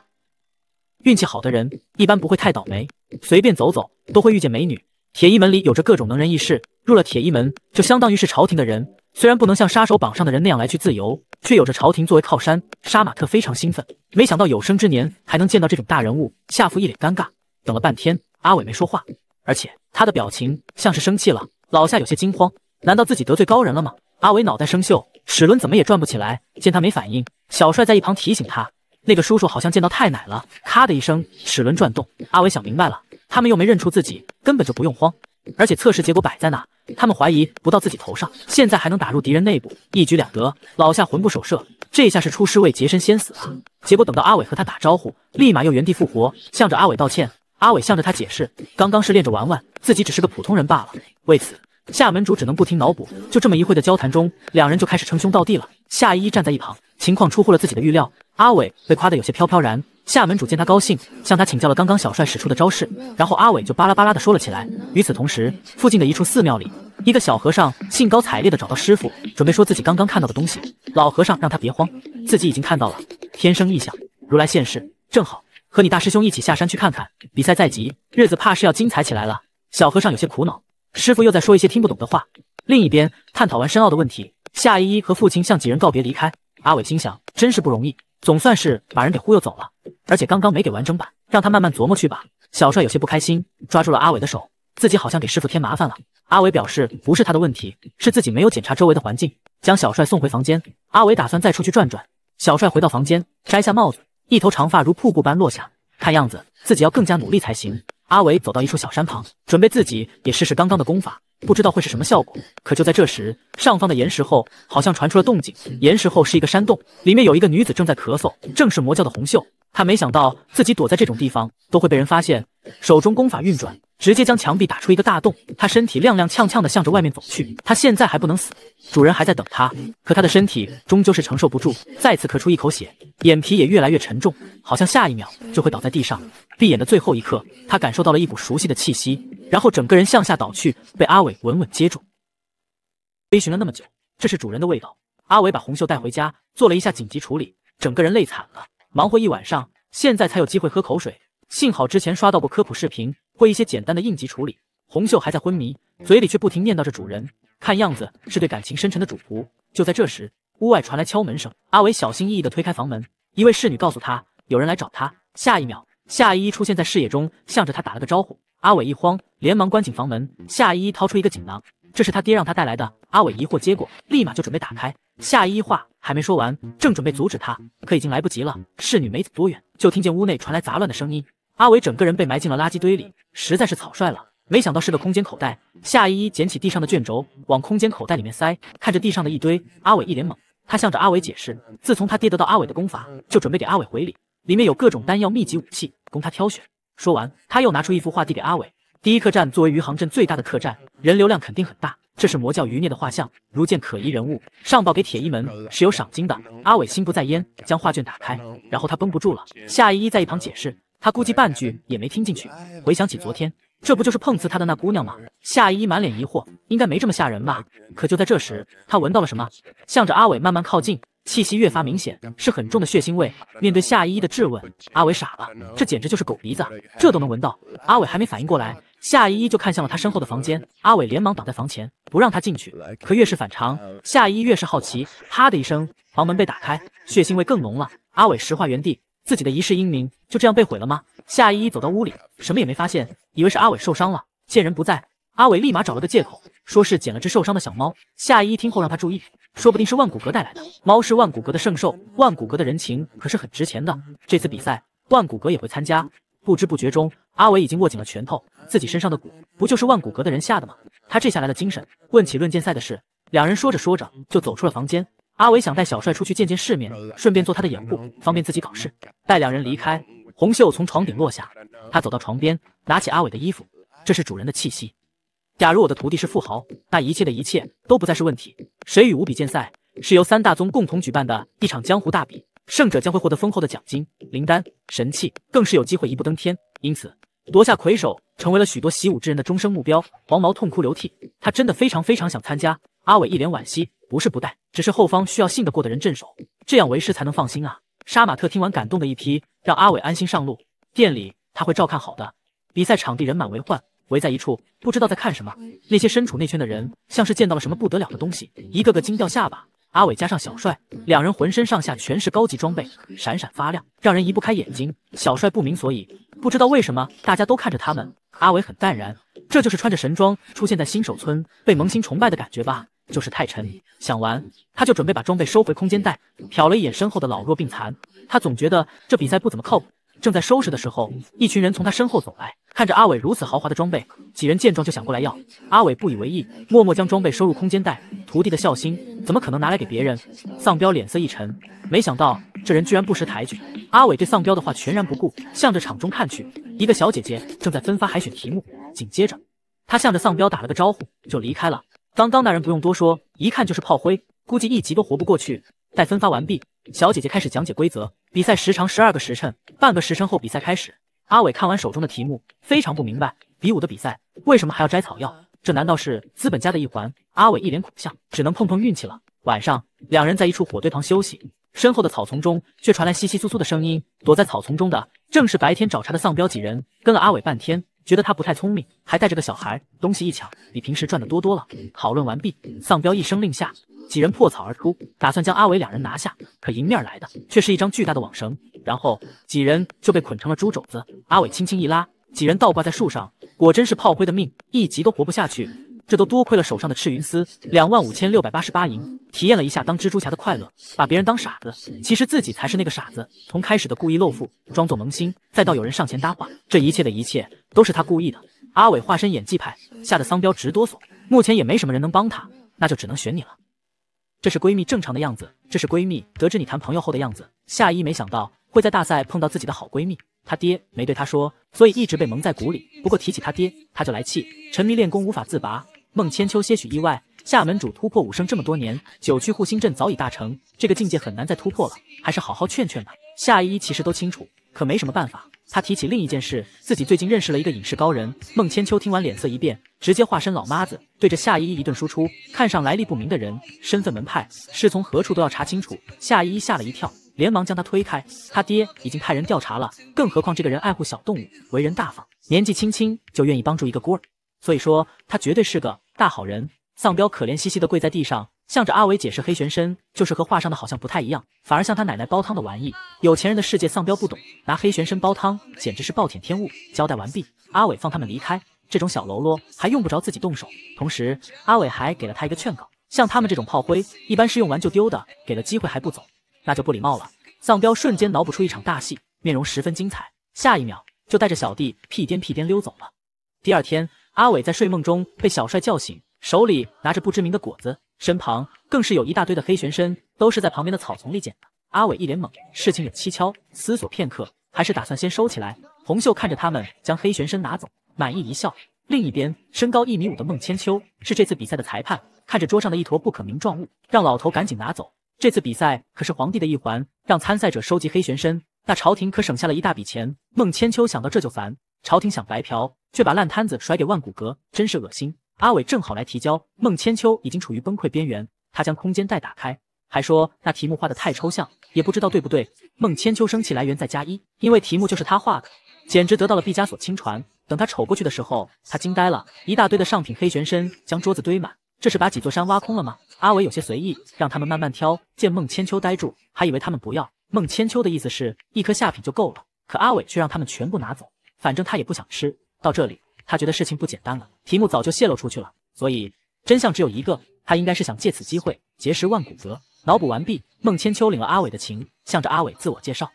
运气好的人一般不会太倒霉，随便走走都会遇见美女。铁衣门里有着各种能人异士，入了铁衣门就相当于是朝廷的人。虽然不能像杀手榜上的人那样来去自由，却有着朝廷作为靠山。杀马特非常兴奋，没想到有生之年还能见到这种大人物。夏父一脸尴尬，等了半天，阿伟没说话，而且他的表情像是生气了。老夏有些惊慌，难道自己得罪高人了吗？阿伟脑袋生锈，齿轮怎么也转不起来。见他没反应，小帅在一旁提醒他：“那个叔叔好像见到太奶了。”咔的一声，齿轮转动。阿伟想明白了，他们又没认出自己，根本就不用慌。而且测试结果摆在那，他们怀疑不到自己头上。现在还能打入敌人内部，一举两得。老夏魂不守舍，这下是出师未捷身先死了。结果等到阿伟和他打招呼，立马又原地复活，向着阿伟道歉。阿伟向着他解释，刚刚是练着玩玩，自己只是个普通人罢了。为此，夏门主只能不停脑补。就这么一会的交谈中，两人就开始称兄道弟了。夏依依站在一旁，情况出乎了自己的预料。阿伟被夸得有些飘飘然。夏门主见他高兴，向他请教了刚刚小帅使出的招式，然后阿伟就巴拉巴拉的说了起来。与此同时，附近的一处寺庙里，一个小和尚兴高采烈的找到师傅，准备说自己刚刚看到的东西。老和尚让他别慌，自己已经看到了天生异象，如来现世，正好和你大师兄一起下山去看看。比赛在即，日子怕是要精彩起来了。小和尚有些苦恼，师傅又在说一些听不懂的话。另一边，探讨完深奥的问题，夏依依和父亲向几人告别离开。阿伟心想，真是不容易。总算是把人给忽悠走了，而且刚刚没给完整版，让他慢慢琢磨去吧。小帅有些不开心，抓住了阿伟的手，自己好像给师傅添麻烦了。阿伟表示不是他的问题，是自己没有检查周围的环境，将小帅送回房间。阿伟打算再出去转转。小帅回到房间，摘下帽子，一头长发如瀑布般落下，看样子自己要更加努力才行。阿伟走到一处小山旁，准备自己也试试刚刚的功法，不知道会是什么效果。可就在这时，上方的岩石后好像传出了动静。岩石后是一个山洞，里面有一个女子正在咳嗽，正是魔教的红袖。她没想到自己躲在这种地方都会被人发现，手中功法运转。直接将墙壁打出一个大洞，他身体踉踉跄跄地向着外面走去。他现在还不能死，主人还在等他。可他的身体终究是承受不住，再次咳出一口血，眼皮也越来越沉重，好像下一秒就会倒在地上。闭眼的最后一刻，他感受到了一股熟悉的气息，然后整个人向下倒去，被阿伟稳稳接住。追寻了那么久，这是主人的味道。阿伟把红袖带回家，做了一下紧急处理，整个人累惨了，忙活一晚上，现在才有机会喝口水。幸好之前刷到过科普视频。会一些简单的应急处理。红秀还在昏迷，嘴里却不停念叨着主人，看样子是对感情深沉的主仆。就在这时，屋外传来敲门声。阿伟小心翼翼地推开房门，一位侍女告诉他有人来找他。下一秒，夏依依出现在视野中，向着他打了个招呼。阿伟一慌，连忙关紧房门。夏依依掏出一个锦囊，这是他爹让他带来的。阿伟疑惑接过，立马就准备打开。夏依依话还没说完，正准备阻止他，可已经来不及了。侍女没走多远，就听见屋内传来杂乱的声音。阿伟整个人被埋进了垃圾堆里，实在是草率了。没想到是个空间口袋。夏依依捡起地上的卷轴，往空间口袋里面塞。看着地上的一堆，阿伟一脸懵。他向着阿伟解释，自从他爹得到阿伟的功法，就准备给阿伟回礼，里面有各种丹药、秘籍、武器，供他挑选。说完，他又拿出一幅画递给阿伟。第一客栈作为余杭镇最大的客栈，人流量肯定很大。这是魔教余孽的画像，如见可疑人物，上报给铁衣门是有赏金的。阿伟心不在焉，将画卷打开，然后他绷不住了。夏依依在一旁解释。他估计半句也没听进去，回想起昨天，这不就是碰瓷他的那姑娘吗？夏依依满脸疑惑，应该没这么吓人吧？可就在这时，他闻到了什么，向着阿伟慢慢靠近，气息越发明显，是很重的血腥味。面对夏依依的质问，阿伟傻了，这简直就是狗鼻子，这都能闻到。阿伟还没反应过来，夏依依就看向了他身后的房间，阿伟连忙挡在房前，不让他进去。可越是反常，夏依越是好奇。啪的一声，房门被打开，血腥味更浓了。阿伟石化原地。自己的一世英名就这样被毁了吗？夏依依走到屋里，什么也没发现，以为是阿伟受伤了。见人不在，阿伟立马找了个借口，说是捡了只受伤的小猫。夏依依听后让他注意，说不定是万骨阁带来的。猫是万骨阁的圣兽，万骨阁的人情可是很值钱的。这次比赛，万骨阁也会参加。不知不觉中，阿伟已经握紧了拳头，自己身上的蛊不就是万骨阁的人下的吗？他这下来了精神，问起论剑赛的事。两人说着说着就走出了房间。阿伟想带小帅出去见见世面，顺便做他的掩护，方便自己搞事。待两人离开，红袖从床顶落下。他走到床边，拿起阿伟的衣服，这是主人的气息。假如我的徒弟是富豪，那一切的一切都不再是问题。谁与无比剑赛，是由三大宗共同举办的一场江湖大比，胜者将会获得丰厚的奖金、灵丹、神器，更是有机会一步登天。因此，夺下魁首成为了许多习武之人的终生目标。黄毛痛哭流涕，他真的非常非常想参加。阿伟一脸惋惜。不是不带，只是后方需要信得过的人镇守，这样为师才能放心啊！杀马特听完感动的一批，让阿伟安心上路，店里他会照看好的。比赛场地人满为患，围在一处，不知道在看什么。那些身处内圈的人，像是见到了什么不得了的东西，一个个惊掉下巴。阿伟加上小帅，两人浑身上下全是高级装备，闪闪发亮，让人移不开眼睛。小帅不明所以，不知道为什么大家都看着他们。阿伟很淡然，这就是穿着神装出现在新手村被萌新崇拜的感觉吧。就是太沉。想完，他就准备把装备收回空间袋，瞟了一眼身后的老弱病残，他总觉得这比赛不怎么靠谱。正在收拾的时候，一群人从他身后走来，看着阿伟如此豪华的装备，几人见状就想过来要。阿伟不以为意，默默将装备收入空间袋。徒弟的孝心怎么可能拿来给别人？丧彪脸色一沉，没想到这人居然不识抬举。阿伟对丧彪的话全然不顾，向着场中看去，一个小姐姐正在分发海选题目。紧接着，他向着丧彪打了个招呼，就离开了。刚刚那人不用多说，一看就是炮灰，估计一集都活不过去。待分发完毕，小姐姐开始讲解规则。比赛时长十二个时辰，半个时辰后比赛开始。阿伟看完手中的题目，非常不明白，比武的比赛为什么还要摘草药？这难道是资本家的一环？阿伟一脸苦笑，只能碰碰运气了。晚上，两人在一处火堆旁休息，身后的草丛中却传来窸窸窣窣的声音。躲在草丛中的正是白天找茬的丧彪几人，跟了阿伟半天。觉得他不太聪明，还带着个小孩，东西一抢，比平时赚的多多了。讨论完毕，丧彪一声令下，几人破草而出，打算将阿伟两人拿下。可迎面来的却是一张巨大的网绳，然后几人就被捆成了猪肘子。阿伟轻轻一拉，几人倒挂在树上，果真是炮灰的命，一集都活不下去。这都多亏了手上的赤云丝，两万五千六百八十八银。体验了一下当蜘蛛侠的快乐，把别人当傻子，其实自己才是那个傻子。从开始的故意露富，装作萌新，再到有人上前搭话，这一切的一切都是他故意的。阿伟化身演技派，吓得桑彪直哆嗦。目前也没什么人能帮他，那就只能选你了。这是闺蜜正常的样子，这是闺蜜得知你谈朋友后的样子。夏依没想到会在大赛碰到自己的好闺蜜，她爹没对她说，所以一直被蒙在鼓里。不过提起她爹，她就来气，沉迷练功无法自拔。孟千秋些许意外，夏门主突破武圣这么多年，九曲护心阵早已大成，这个境界很难再突破了，还是好好劝劝吧。夏依依其实都清楚，可没什么办法。他提起另一件事，自己最近认识了一个隐士高人。孟千秋听完脸色一变，直接化身老妈子，对着夏依依一顿输出。看上来历不明的人，身份、门派、师从何处都要查清楚。夏依依吓了一跳，连忙将他推开。他爹已经派人调查了，更何况这个人爱护小动物，为人大方，年纪轻轻就愿意帮助一个孤儿。所以说，他绝对是个大好人。丧彪可怜兮兮的跪在地上，向着阿伟解释：“黑玄参就是和画上的好像不太一样，反而像他奶奶煲汤的玩意。有钱人的世界，丧彪不懂，拿黑玄参煲汤简直是暴殄天物。”交代完毕，阿伟放他们离开。这种小喽啰还用不着自己动手。同时，阿伟还给了他一个劝告：像他们这种炮灰，一般是用完就丢的。给了机会还不走，那就不礼貌了。丧彪瞬间脑补出一场大戏，面容十分精彩。下一秒，就带着小弟屁颠屁颠溜走了。第二天。阿伟在睡梦中被小帅叫醒，手里拿着不知名的果子，身旁更是有一大堆的黑玄参，都是在旁边的草丛里捡的。阿伟一脸懵，事情有蹊跷，思索片刻，还是打算先收起来。红袖看着他们将黑玄参拿走，满意一笑。另一边，身高一米五的孟千秋是这次比赛的裁判，看着桌上的一坨不可名状物，让老头赶紧拿走。这次比赛可是皇帝的一环，让参赛者收集黑玄参，那朝廷可省下了一大笔钱。孟千秋想到这就烦，朝廷想白嫖。却把烂摊子甩给万古阁，真是恶心。阿伟正好来提交，孟千秋已经处于崩溃边缘。他将空间袋打开，还说那题目画的太抽象，也不知道对不对。孟千秋生气来源在加一，因为题目就是他画的，简直得到了毕加索亲传。等他瞅过去的时候，他惊呆了，一大堆的上品黑玄参将桌子堆满，这是把几座山挖空了吗？阿伟有些随意，让他们慢慢挑。见孟千秋呆住，还以为他们不要。孟千秋的意思是一颗下品就够了，可阿伟却让他们全部拿走，反正他也不想吃。到这里，他觉得事情不简单了。题目早就泄露出去了，所以真相只有一个。他应该是想借此机会结识万古泽。脑补完毕，孟千秋领了阿伟的情，向着阿伟自我介绍。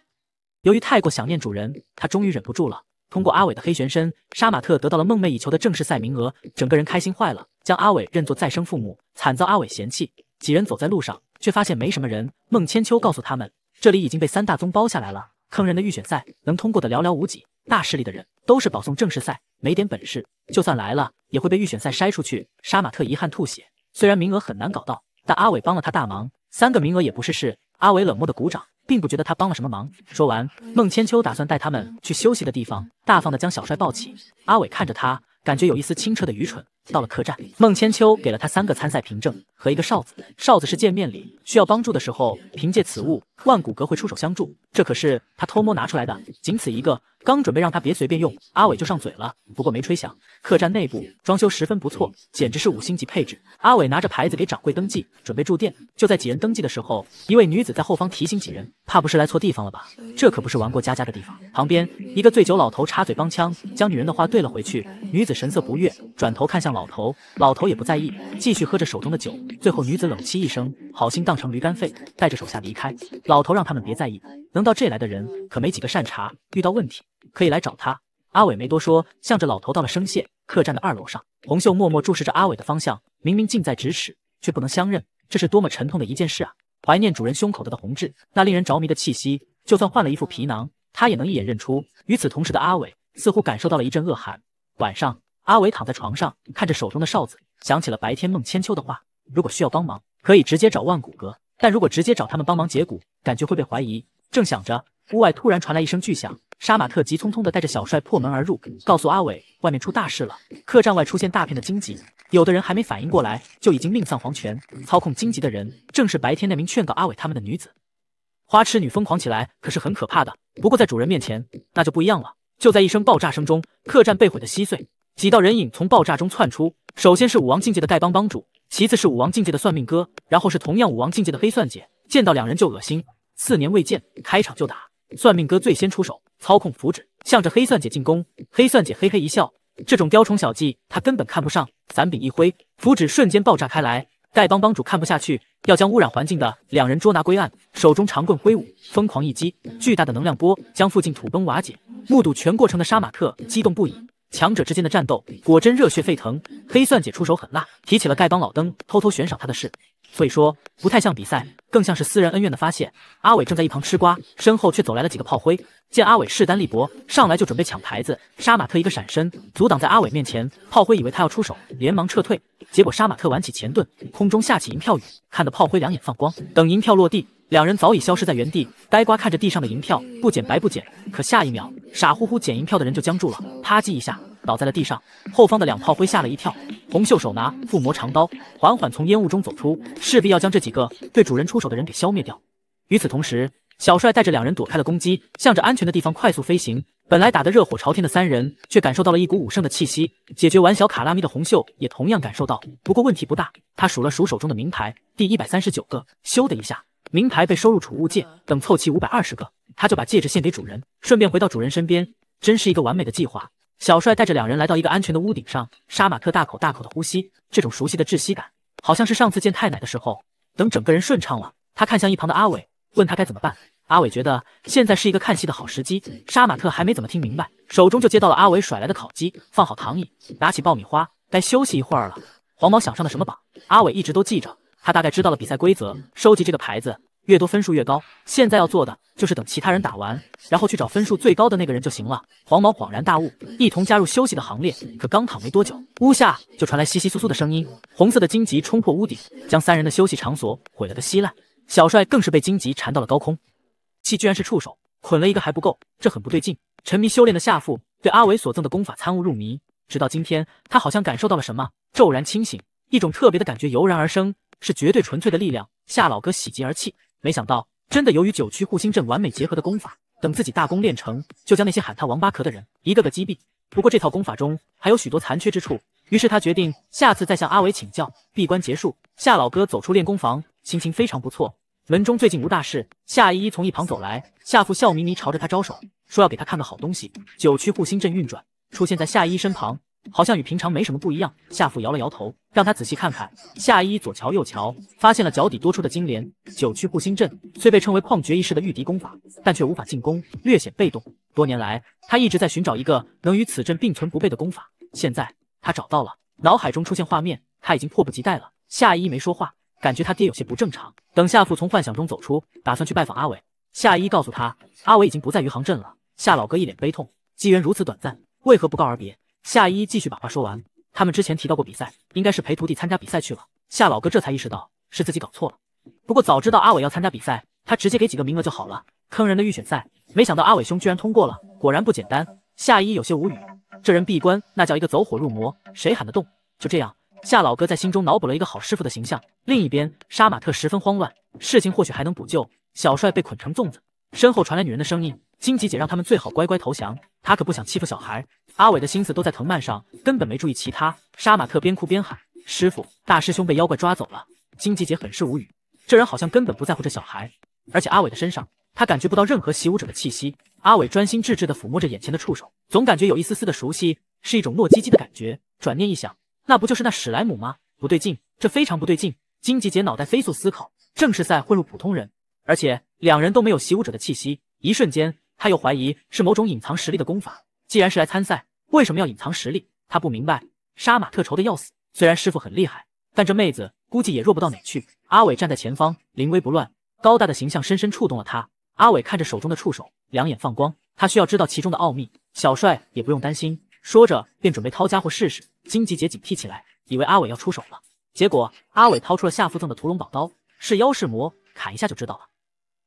由于太过想念主人，他终于忍不住了。通过阿伟的黑玄身杀马特，得到了梦寐以求的正式赛名额，整个人开心坏了，将阿伟认作再生父母。惨遭阿伟嫌弃。几人走在路上，却发现没什么人。孟千秋告诉他们，这里已经被三大宗包下来了，坑人的预选赛能通过的寥寥无几。大势力的人都是保送正式赛，没点本事，就算来了也会被预选赛筛出去。杀马特遗憾吐血，虽然名额很难搞到，但阿伟帮了他大忙，三个名额也不是事。阿伟冷漠的鼓掌，并不觉得他帮了什么忙。说完，孟千秋打算带他们去休息的地方，大方的将小帅抱起。阿伟看着他，感觉有一丝清澈的愚蠢。到了客栈，孟千秋给了他三个参赛凭证和一个哨子。哨子是见面礼，需要帮助的时候，凭借此物，万古阁会出手相助。这可是他偷摸拿出来的，仅此一个。刚准备让他别随便用，阿伟就上嘴了，不过没吹响。客栈内部装修十分不错，简直是五星级配置。阿伟拿着牌子给掌柜登记，准备住店。就在几人登记的时候，一位女子在后方提醒几人：“怕不是来错地方了吧？这可不是玩过家家的地方。”旁边一个醉酒老头插嘴帮腔，将女人的话对了回去。女子神色不悦，转头看向老。老头，老头也不在意，继续喝着手中的酒。最后，女子冷气一声，好心当成驴肝肺，带着手下离开。老头让他们别在意，能到这来的人可没几个善茬，遇到问题可以来找他。阿伟没多说，向着老头到了声谢。客栈的二楼上，红袖默默注视着阿伟的方向，明明近在咫尺，却不能相认，这是多么沉痛的一件事啊！怀念主人胸口的的红痣，那令人着迷的气息，就算换了一副皮囊，他也能一眼认出。与此同时的阿伟，似乎感受到了一阵恶寒。晚上。阿伟躺在床上，看着手中的哨子，想起了白天孟千秋的话：“如果需要帮忙，可以直接找万古阁；但如果直接找他们帮忙解骨，感觉会被怀疑。”正想着，屋外突然传来一声巨响，杀马特急匆匆地带着小帅破门而入，告诉阿伟：“外面出大事了！客栈外出现大片的荆棘，有的人还没反应过来，就已经命丧黄泉。操控荆棘的人正是白天那名劝告阿伟他们的女子——花痴女。疯狂起来可是很可怕的。不过在主人面前，那就不一样了。”就在一声爆炸声中，客栈被毁的稀碎。几道人影从爆炸中窜出，首先是武王境界的丐帮帮主，其次是武王境界的算命哥，然后是同样武王境界的黑算姐。见到两人就恶心，四年未见，开场就打。算命哥最先出手，操控符纸，向着黑算姐进攻。黑算姐嘿嘿一笑，这种雕虫小技他根本看不上，伞柄一挥，符纸瞬间爆炸开来。丐帮帮主看不下去，要将污染环境的两人捉拿归案，手中长棍挥舞，疯狂一击，巨大的能量波将附近土崩瓦解。目睹全过程的杀马特激动不已。强者之间的战斗果真热血沸腾，黑蒜姐出手狠辣，提起了丐帮老登偷偷悬赏他的事，所以说不太像比赛，更像是私人恩怨的发泄。阿伟正在一旁吃瓜，身后却走来了几个炮灰，见阿伟势单力薄，上来就准备抢牌子。杀马特一个闪身，阻挡在阿伟面前，炮灰以为他要出手，连忙撤退，结果杀马特挽起前盾，空中下起银票雨，看的炮灰两眼放光。等银票落地。两人早已消失在原地。呆瓜看着地上的银票，不捡白不捡。可下一秒，傻乎乎捡银票的人就僵住了，啪叽一下倒在了地上。后方的两炮灰吓了一跳。红袖手拿附魔长刀，缓缓从烟雾中走出，势必要将这几个对主人出手的人给消灭掉。与此同时，小帅带着两人躲开了攻击，向着安全的地方快速飞行。本来打得热火朝天的三人，却感受到了一股武圣的气息。解决完小卡拉咪的红袖，也同样感受到。不过问题不大，他数了数手中的名牌，第一百三十九个。咻的一下。名牌被收入储物戒，等凑齐五百二十个，他就把戒指献给主人，顺便回到主人身边，真是一个完美的计划。小帅带着两人来到一个安全的屋顶上，杀马特大口大口的呼吸，这种熟悉的窒息感，好像是上次见太奶的时候。等整个人顺畅了，他看向一旁的阿伟，问他该怎么办。阿伟觉得现在是一个看戏的好时机。杀马特还没怎么听明白，手中就接到了阿伟甩来的烤鸡，放好躺椅，拿起爆米花，该休息一会儿了。黄毛想上的什么榜，阿伟一直都记着。他大概知道了比赛规则，收集这个牌子越多，分数越高。现在要做的就是等其他人打完，然后去找分数最高的那个人就行了。黄毛恍然大悟，一同加入休息的行列。可刚躺没多久，屋下就传来稀稀疏疏的声音，红色的荆棘冲破屋顶，将三人的休息场所毁了个稀烂。小帅更是被荆棘缠到了高空，气居然是触手，捆了一个还不够，这很不对劲。沉迷修炼的夏父对阿伟所赠的功法参悟入迷，直到今天，他好像感受到了什么，骤然清醒，一种特别的感觉油然而生。是绝对纯粹的力量，夏老哥喜极而泣。没想到，真的由于九曲护心阵完美结合的功法，等自己大功练成，就将那些喊他王八壳的人一个个击毙。不过这套功法中还有许多残缺之处，于是他决定下次再向阿伟请教。闭关结束，夏老哥走出练功房，心情非常不错。门中最近无大事，夏依依从一旁走来，夏父笑眯眯朝着他招手，说要给他看个好东西。九曲护心阵运转，出现在夏依依身旁。好像与平常没什么不一样。夏父摇了摇头，让他仔细看看。夏依左瞧右瞧，发现了脚底多出的金莲。九曲护心阵虽被称为旷绝一世的御敌功法，但却无法进攻，略显被动。多年来，他一直在寻找一个能与此阵并存不悖的功法，现在他找到了。脑海中出现画面，他已经迫不及待了。夏依没说话，感觉他爹有些不正常。等夏父从幻想中走出，打算去拜访阿伟。夏依告诉他，阿伟已经不在余杭镇了。夏老哥一脸悲痛，机缘如此短暂，为何不告而别？夏依继续把话说完，他们之前提到过比赛，应该是陪徒弟参加比赛去了。夏老哥这才意识到是自己搞错了。不过早知道阿伟要参加比赛，他直接给几个名额就好了。坑人的预选赛，没想到阿伟兄居然通过了，果然不简单。夏依有些无语，这人闭关那叫一个走火入魔，谁喊得动？就这样，夏老哥在心中脑补了一个好师傅的形象。另一边，杀马特十分慌乱，事情或许还能补救。小帅被捆成粽子，身后传来女人的声音：“荆棘姐让他们最好乖乖投降，她可不想欺负小孩。”阿伟的心思都在藤蔓上，根本没注意其他。杀马特边哭边喊：“师傅，大师兄被妖怪抓走了！”荆棘姐很是无语，这人好像根本不在乎这小孩。而且阿伟的身上，他感觉不到任何习武者的气息。阿伟专心致志地抚摸着眼前的触手，总感觉有一丝丝的熟悉，是一种糯唧唧的感觉。转念一想，那不就是那史莱姆吗？不对劲，这非常不对劲！荆棘姐脑袋飞速思考，正是在混入普通人，而且两人都没有习武者的气息。一瞬间，他又怀疑是某种隐藏实力的功法。既然是来参赛，为什么要隐藏实力？他不明白。杀马特愁的要死。虽然师傅很厉害，但这妹子估计也弱不到哪去。阿伟站在前方，临危不乱，高大的形象深深触动了他。阿伟看着手中的触手，两眼放光，他需要知道其中的奥秘。小帅也不用担心，说着便准备掏家伙试试。荆棘姐警惕起来，以为阿伟要出手了，结果阿伟掏出了夏父赠的屠龙宝刀，是妖是魔，砍一下就知道了。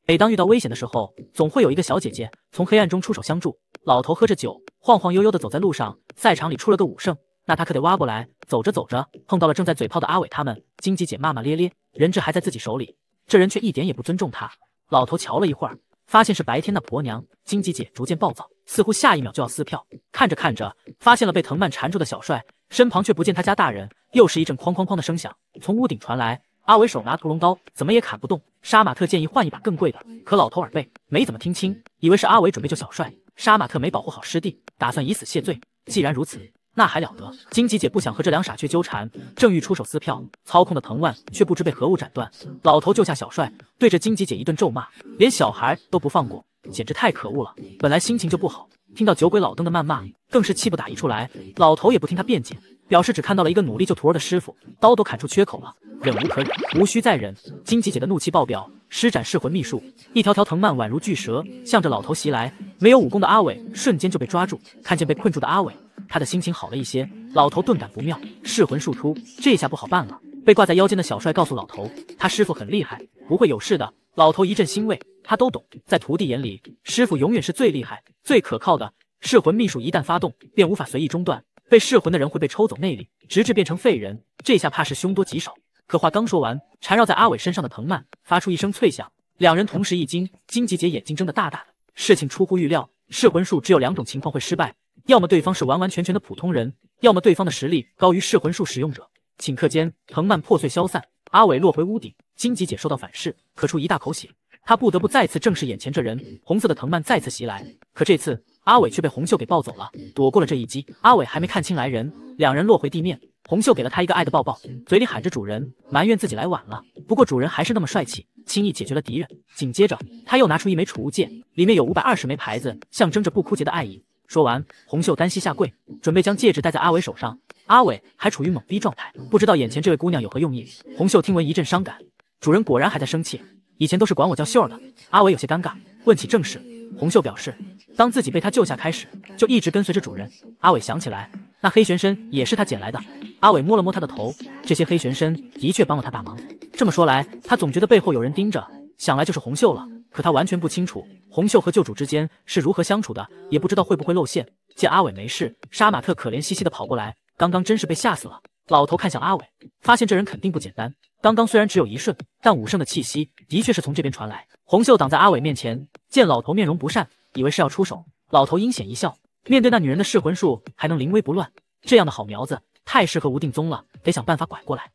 每当遇到危险的时候，总会有一个小姐姐从黑暗中出手相助。老头喝着酒，晃晃悠悠的走在路上。赛场里出了个武圣，那他可得挖过来。走着走着，碰到了正在嘴炮的阿伟他们。荆棘姐骂骂咧咧，人质还在自己手里，这人却一点也不尊重他。老头瞧了一会儿，发现是白天那婆娘。荆棘姐逐渐暴躁，似乎下一秒就要撕票。看着看着，发现了被藤蔓缠住的小帅，身旁却不见他家大人。又是一阵哐哐哐的声响从屋顶传来。阿伟手拿屠龙刀，怎么也砍不动。杀马特建议换一把更贵的，可老头耳背，没怎么听清，以为是阿伟准备救小帅。杀马特没保护好师弟，打算以死谢罪。既然如此，那还了得！荆棘姐不想和这两傻缺纠缠，正欲出手撕票，操控的藤蔓却不知被何物斩断。老头救下小帅，对着荆棘姐一顿咒骂，连小孩都不放过，简直太可恶了。本来心情就不好，听到酒鬼老登的谩骂，更是气不打一处来。老头也不听他辩解，表示只看到了一个努力救徒儿的师傅，刀都砍出缺口了。忍无可忍，无需再忍。金棘姐的怒气爆表，施展噬魂秘术，一条条藤蔓宛如巨蛇，向着老头袭来。没有武功的阿伟瞬间就被抓住。看见被困住的阿伟，他的心情好了一些。老头顿感不妙，噬魂术出，这下不好办了。被挂在腰间的小帅告诉老头，他师傅很厉害，不会有事的。老头一阵欣慰，他都懂，在徒弟眼里，师傅永远是最厉害、最可靠的。噬魂秘术一旦发动，便无法随意中断。被噬魂的人会被抽走内力，直至变成废人。这下怕是凶多吉少。可话刚说完，缠绕在阿伟身上的藤蔓发出一声脆响，两人同时一惊。荆棘姐眼睛睁得大大的，事情出乎预料。噬魂术只有两种情况会失败，要么对方是完完全全的普通人，要么对方的实力高于噬魂术使用者。顷刻间，藤蔓破碎消散，阿伟落回屋顶，荆棘姐受到反噬，咳出一大口血。她不得不再次正视眼前这人。红色的藤蔓再次袭来，可这次阿伟却被红袖给抱走了，躲过了这一击。阿伟还没看清来人，两人落回地面。红袖给了他一个爱的抱抱，嘴里喊着主人，埋怨自己来晚了。不过主人还是那么帅气，轻易解决了敌人。紧接着，他又拿出一枚储物戒，里面有五百二十枚牌子，象征着不枯竭的爱意。说完，红袖单膝下跪，准备将戒指戴在阿伟手上。阿伟还处于懵逼状态，不知道眼前这位姑娘有何用意。红袖听闻一阵伤感，主人果然还在生气，以前都是管我叫秀儿的。阿伟有些尴尬，问起正事。红秀表示，当自己被他救下开始，就一直跟随着主人。阿伟想起来，那黑玄参也是他捡来的。阿伟摸了摸他的头，这些黑玄参的确帮了他大忙。这么说来，他总觉得背后有人盯着，想来就是红秀了。可他完全不清楚红秀和旧主之间是如何相处的，也不知道会不会露馅。见阿伟没事，杀马特可怜兮兮的跑过来，刚刚真是被吓死了。老头看向阿伟，发现这人肯定不简单。刚刚虽然只有一瞬，但武圣的气息的确是从这边传来。红袖挡在阿伟面前，见老头面容不善，以为是要出手。老头阴险一笑，面对那女人的噬魂术，还能临危不乱，这样的好苗子太适合无定宗了，得想办法拐过来。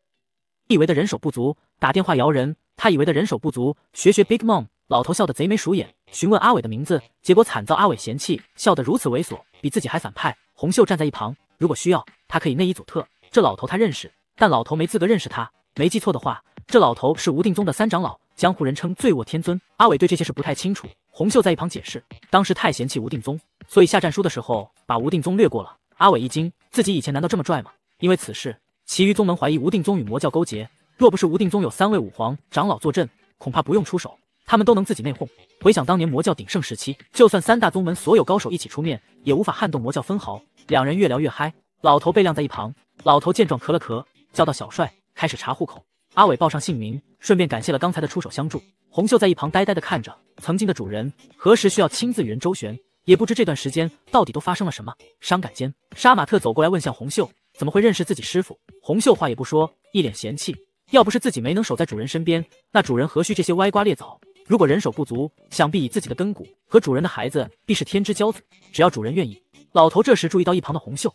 以为的人手不足，打电话摇人。他以为的人手不足，学学 Big Mom。老头笑得贼眉鼠眼，询问阿伟的名字，结果惨遭阿伟嫌弃，笑得如此猥琐，比自己还反派。红袖站在一旁，如果需要，他可以内衣组特。这老头他认识，但老头没资格认识他。没记错的话，这老头是无定宗的三长老，江湖人称醉卧天尊。阿伟对这些事不太清楚，红袖在一旁解释，当时太嫌弃无定宗，所以下战书的时候把无定宗略过了。阿伟一惊，自己以前难道这么拽吗？因为此事，其余宗门怀疑无定宗与魔教勾结，若不是无定宗有三位武皇长老坐镇，恐怕不用出手，他们都能自己内讧。回想当年魔教鼎盛时期，就算三大宗门所有高手一起出面，也无法撼动魔教分毫。两人越聊越嗨，老头被晾在一旁。老头见状，咳了咳，叫道：“小帅。开始查户口，阿伟报上姓名，顺便感谢了刚才的出手相助。红秀在一旁呆呆地看着，曾经的主人何时需要亲自与人周旋，也不知这段时间到底都发生了什么。伤感间，杀马特走过来问向红秀：“怎么会认识自己师傅？”红秀话也不说，一脸嫌弃。要不是自己没能守在主人身边，那主人何须这些歪瓜裂枣？如果人手不足，想必以自己的根骨和主人的孩子，必是天之骄子。只要主人愿意。老头这时注意到一旁的红秀，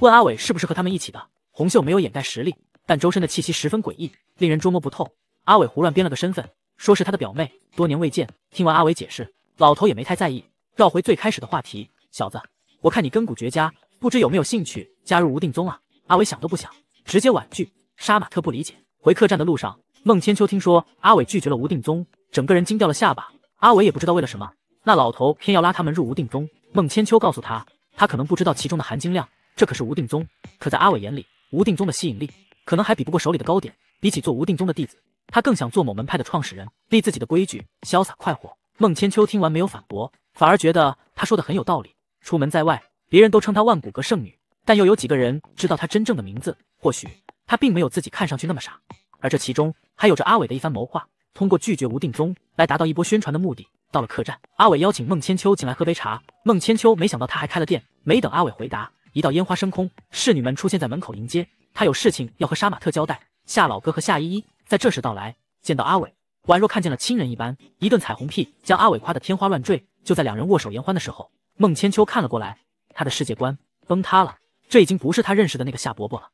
问阿伟：“是不是和他们一起的？”红秀没有掩盖实力。但周身的气息十分诡异，令人捉摸不透。阿伟胡乱编了个身份，说是他的表妹，多年未见。听完阿伟解释，老头也没太在意，绕回最开始的话题：“小子，我看你根骨绝佳，不知有没有兴趣加入无定宗啊？”阿伟想都不想，直接婉拒。杀马特不理解。回客栈的路上，孟千秋听说阿伟拒绝了无定宗，整个人惊掉了下巴。阿伟也不知道为了什么，那老头偏要拉他们入无定宗。孟千秋告诉他，他可能不知道其中的含金量，这可是无定宗。可在阿伟眼里，无定宗的吸引力。可能还比不过手里的糕点。比起做无定宗的弟子，他更想做某门派的创始人，立自己的规矩，潇洒快活。孟千秋听完没有反驳，反而觉得他说的很有道理。出门在外，别人都称他万古阁圣女，但又有几个人知道他真正的名字？或许他并没有自己看上去那么傻。而这其中还有着阿伟的一番谋划，通过拒绝无定宗来达到一波宣传的目的。到了客栈，阿伟邀请孟千秋进来喝杯茶。孟千秋没想到他还开了店。没等阿伟回答，一道烟花升空，侍女们出现在门口迎接。他有事情要和杀马特交代，夏老哥和夏依依在这时到来，见到阿伟，宛若看见了亲人一般，一顿彩虹屁将阿伟夸得天花乱坠。就在两人握手言欢的时候，孟千秋看了过来，他的世界观崩塌了，这已经不是他认识的那个夏伯伯了。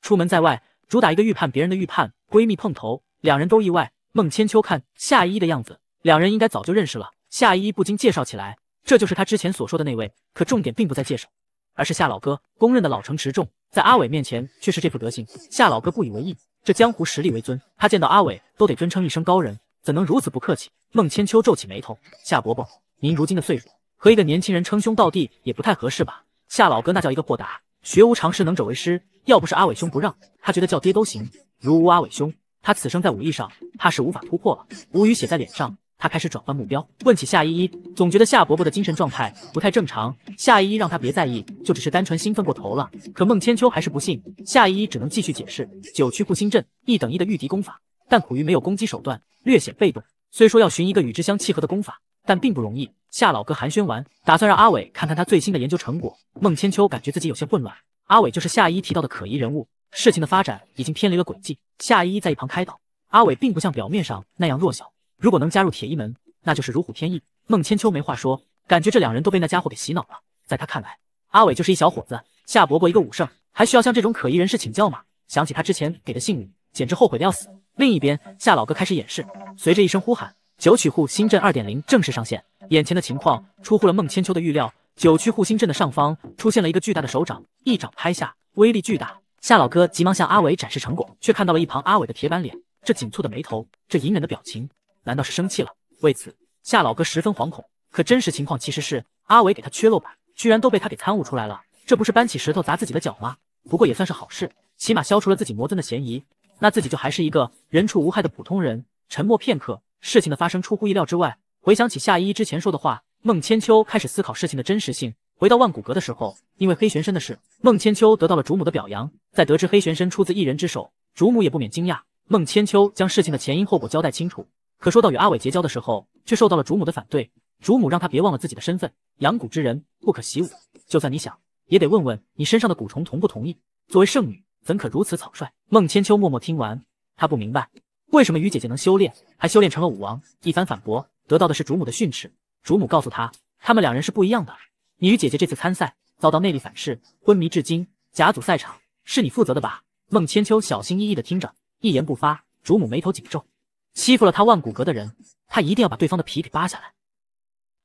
出门在外，主打一个预判别人的预判。闺蜜碰头，两人都意外。孟千秋看夏依依的样子，两人应该早就认识了。夏依依不禁介绍起来，这就是他之前所说的那位，可重点并不在介绍，而是夏老哥公认的老成持重。在阿伟面前却是这副德行。夏老哥不以为意，这江湖实力为尊，他见到阿伟都得尊称一声高人，怎能如此不客气？孟千秋皱起眉头：“夏伯伯，您如今的岁数，和一个年轻人称兄道弟也不太合适吧？”夏老哥那叫一个豁达，学无常师，能者为师。要不是阿伟兄不让他觉得叫爹都行，如无阿伟兄，他此生在武艺上怕是无法突破了。无语写在脸上。他开始转换目标，问起夏依依，总觉得夏伯伯的精神状态不太正常。夏依依让他别在意，就只是单纯兴奋过头了。可孟千秋还是不信，夏依依只能继续解释：九曲不兴阵，一等一的御敌功法，但苦于没有攻击手段，略显被动。虽说要寻一个与之相契合的功法，但并不容易。夏老哥寒暄完，打算让阿伟看看他最新的研究成果。孟千秋感觉自己有些混乱，阿伟就是夏依提到的可疑人物。事情的发展已经偏离了轨迹。夏依依在一旁开导，阿伟并不像表面上那样弱小。如果能加入铁衣门，那就是如虎添翼。孟千秋没话说，感觉这两人都被那家伙给洗脑了。在他看来，阿伟就是一小伙子，夏伯伯一个武圣，还需要向这种可疑人士请教吗？想起他之前给的信物，简直后悔的要死。另一边，夏老哥开始演示，随着一声呼喊，九曲护心阵二点零正式上线。眼前的情况出乎了孟千秋的预料，九曲护心阵的上方出现了一个巨大的手掌，一掌拍下，威力巨大。夏老哥急忙向阿伟展示成果，却看到了一旁阿伟的铁板脸，这紧蹙的眉头，这隐忍的表情。难道是生气了？为此，夏老哥十分惶恐。可真实情况其实是阿伟给他缺漏板，居然都被他给参悟出来了，这不是搬起石头砸自己的脚吗？不过也算是好事，起码消除了自己魔尊的嫌疑，那自己就还是一个人畜无害的普通人。沉默片刻，事情的发生出乎意料之外。回想起夏依依之前说的话，孟千秋开始思考事情的真实性。回到万古阁的时候，因为黑玄参的事，孟千秋得到了主母的表扬。在得知黑玄参出自一人之手，主母也不免惊讶。孟千秋将事情的前因后果交代清楚。可说到与阿伟结交的时候，却受到了主母的反对。主母让他别忘了自己的身份，养蛊之人不可习武，就算你想，也得问问你身上的蛊虫同不同意。作为圣女，怎可如此草率？孟千秋默默听完，她不明白为什么与姐姐能修炼，还修炼成了武王。一番反驳，得到的是主母的训斥。主母告诉她，他们两人是不一样的。你与姐姐这次参赛，遭到内力反噬，昏迷至今。甲组赛场是你负责的吧？孟千秋小心翼翼的听着，一言不发。主母眉头紧皱。欺负了他万骨阁的人，他一定要把对方的皮给扒下来。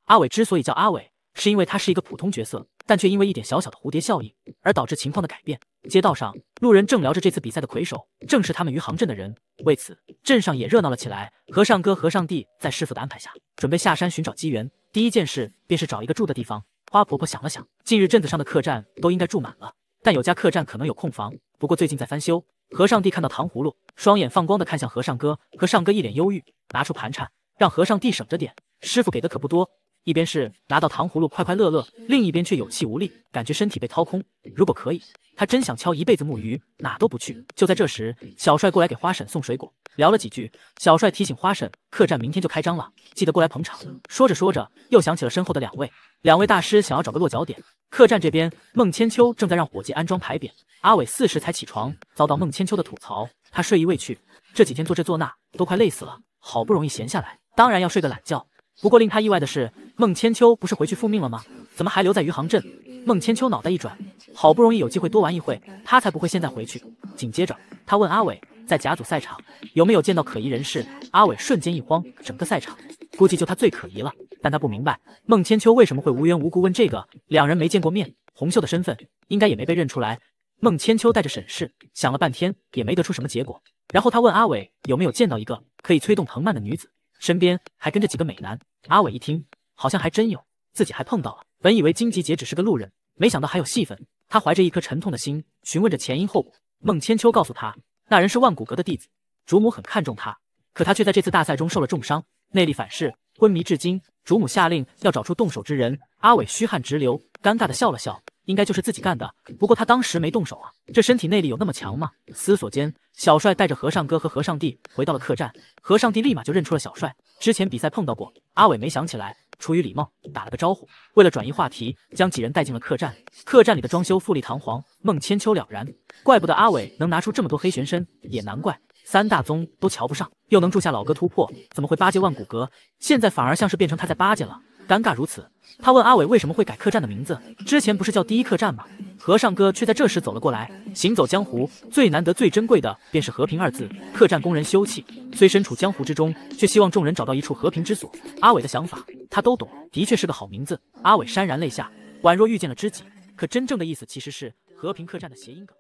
阿伟之所以叫阿伟，是因为他是一个普通角色，但却因为一点小小的蝴蝶效应而导致情况的改变。街道上，路人正聊着这次比赛的魁首，正是他们余杭镇的人，为此镇上也热闹了起来。和尚哥和尚弟在师傅的安排下，准备下山寻找机缘，第一件事便是找一个住的地方。花婆婆想了想，近日镇子上的客栈都应该住满了，但有家客栈可能有空房，不过最近在翻修。和尚弟看到糖葫芦，双眼放光的看向和尚哥。和尚哥一脸忧郁，拿出盘缠让和尚弟省着点，师傅给的可不多。一边是拿到糖葫芦快快乐乐，另一边却有气无力，感觉身体被掏空。如果可以，他真想敲一辈子木鱼，哪都不去。就在这时，小帅过来给花婶送水果，聊了几句。小帅提醒花婶，客栈明天就开张了，记得过来捧场。说着说着，又想起了身后的两位，两位大师想要找个落脚点。客栈这边，孟千秋正在让伙计安装牌匾。阿伟四时才起床，遭到孟千秋的吐槽。他睡意未去，这几天坐这坐那都快累死了，好不容易闲下来，当然要睡个懒觉。不过令他意外的是，孟千秋不是回去复命了吗？怎么还留在余杭镇？孟千秋脑袋一转，好不容易有机会多玩一会，他才不会现在回去。紧接着，他问阿伟，在甲组赛场有没有见到可疑人士？阿伟瞬间一慌，整个赛场估计就他最可疑了。但他不明白孟千秋为什么会无缘无故问这个。两人没见过面，红秀的身份应该也没被认出来。孟千秋带着审视，想了半天也没得出什么结果。然后他问阿伟，有没有见到一个可以催动藤蔓的女子，身边还跟着几个美男。阿伟一听，好像还真有，自己还碰到了。本以为荆棘姐只是个路人，没想到还有戏份。他怀着一颗沉痛的心，询问着前因后果。孟千秋告诉他，那人是万骨阁的弟子，主母很看重他，可他却在这次大赛中受了重伤，内力反噬，昏迷至今。主母下令要找出动手之人。阿伟虚汗直流，尴尬地笑了笑，应该就是自己干的。不过他当时没动手啊，这身体内力有那么强吗？思索间，小帅带着和尚哥和和尚弟回到了客栈。和尚弟立马就认出了小帅。之前比赛碰到过阿伟，没想起来，出于礼貌打了个招呼。为了转移话题，将几人带进了客栈。客栈里的装修富丽堂皇，孟千秋了然，怪不得阿伟能拿出这么多黑玄参，也难怪三大宗都瞧不上，又能助下老哥突破，怎么会巴结万骨阁？现在反而像是变成他在巴结了。尴尬如此，他问阿伟为什么会改客栈的名字？之前不是叫第一客栈吗？和尚哥却在这时走了过来。行走江湖，最难得、最珍贵的便是和平二字。客栈工人休憩，虽身处江湖之中，却希望众人找到一处和平之所。阿伟的想法，他都懂，的确是个好名字。阿伟潸然泪下，宛若遇见了知己。可真正的意思其实是和平客栈的谐音梗。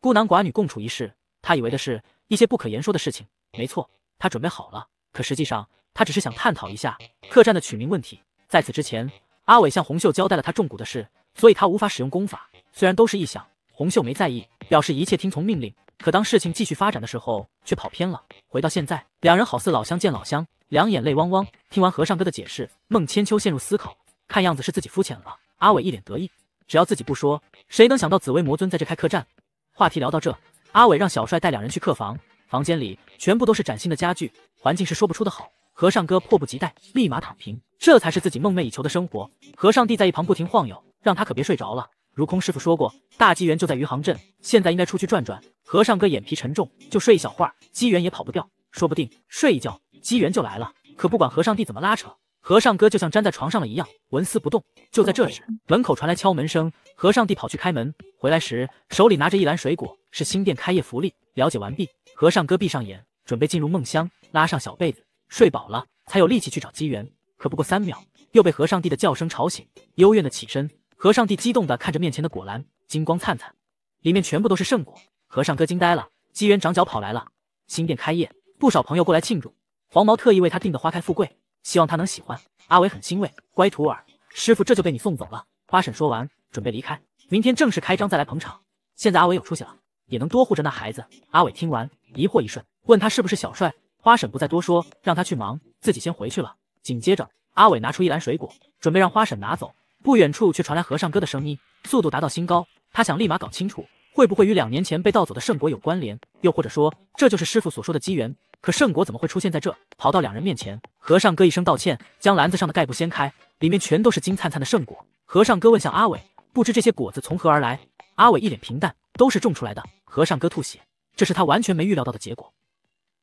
孤男寡女共处一室，他以为的是一些不可言说的事情。没错，他准备好了，可实际上……他只是想探讨一下客栈的取名问题。在此之前，阿伟向红秀交代了他中蛊的事，所以他无法使用功法。虽然都是臆想，红秀没在意，表示一切听从命令。可当事情继续发展的时候，却跑偏了。回到现在，两人好似老乡见老乡，两眼泪汪汪。听完和尚哥的解释，孟千秋陷入思考，看样子是自己肤浅了。阿伟一脸得意，只要自己不说，谁能想到紫薇魔尊在这开客栈？话题聊到这，阿伟让小帅带两人去客房。房间里全部都是崭新的家具，环境是说不出的好。和尚哥迫不及待，立马躺平，这才是自己梦寐以求的生活。和尚弟在一旁不停晃悠，让他可别睡着了。如空师傅说过，大机缘就在余杭镇，现在应该出去转转。和尚哥眼皮沉重，就睡一小会儿，机缘也跑不掉。说不定睡一觉，机缘就来了。可不管和尚弟怎么拉扯，和尚哥就像粘在床上了一样，纹丝不动。就在这时，门口传来敲门声，和尚弟跑去开门，回来时手里拿着一篮水果，是新店开业福利。了解完毕，和尚哥闭上眼，准备进入梦乡，拉上小被子。睡饱了才有力气去找机缘，可不过三秒又被和尚弟的叫声吵醒，幽怨的起身。和尚弟激动的看着面前的果篮，金光灿灿，里面全部都是圣果。和尚哥惊呆了，机缘长脚跑来了。新店开业，不少朋友过来庆祝，黄毛特意为他订的花开富贵，希望他能喜欢。阿伟很欣慰，乖徒儿，师傅这就被你送走了。花婶说完，准备离开，明天正式开张再来捧场。现在阿伟有出息了，也能多护着那孩子。阿伟听完，疑惑一瞬，问他是不是小帅？花婶不再多说，让他去忙，自己先回去了。紧接着，阿伟拿出一篮水果，准备让花婶拿走。不远处却传来和尚哥的声音，速度达到新高，他想立马搞清楚，会不会与两年前被盗走的圣果有关联？又或者说，这就是师傅所说的机缘？可圣果怎么会出现在这？跑到两人面前，和尚哥一声道歉，将篮子上的盖布掀开，里面全都是金灿灿的圣果。和尚哥问向阿伟，不知这些果子从何而来？阿伟一脸平淡，都是种出来的。和尚哥吐血，这是他完全没预料到的结果。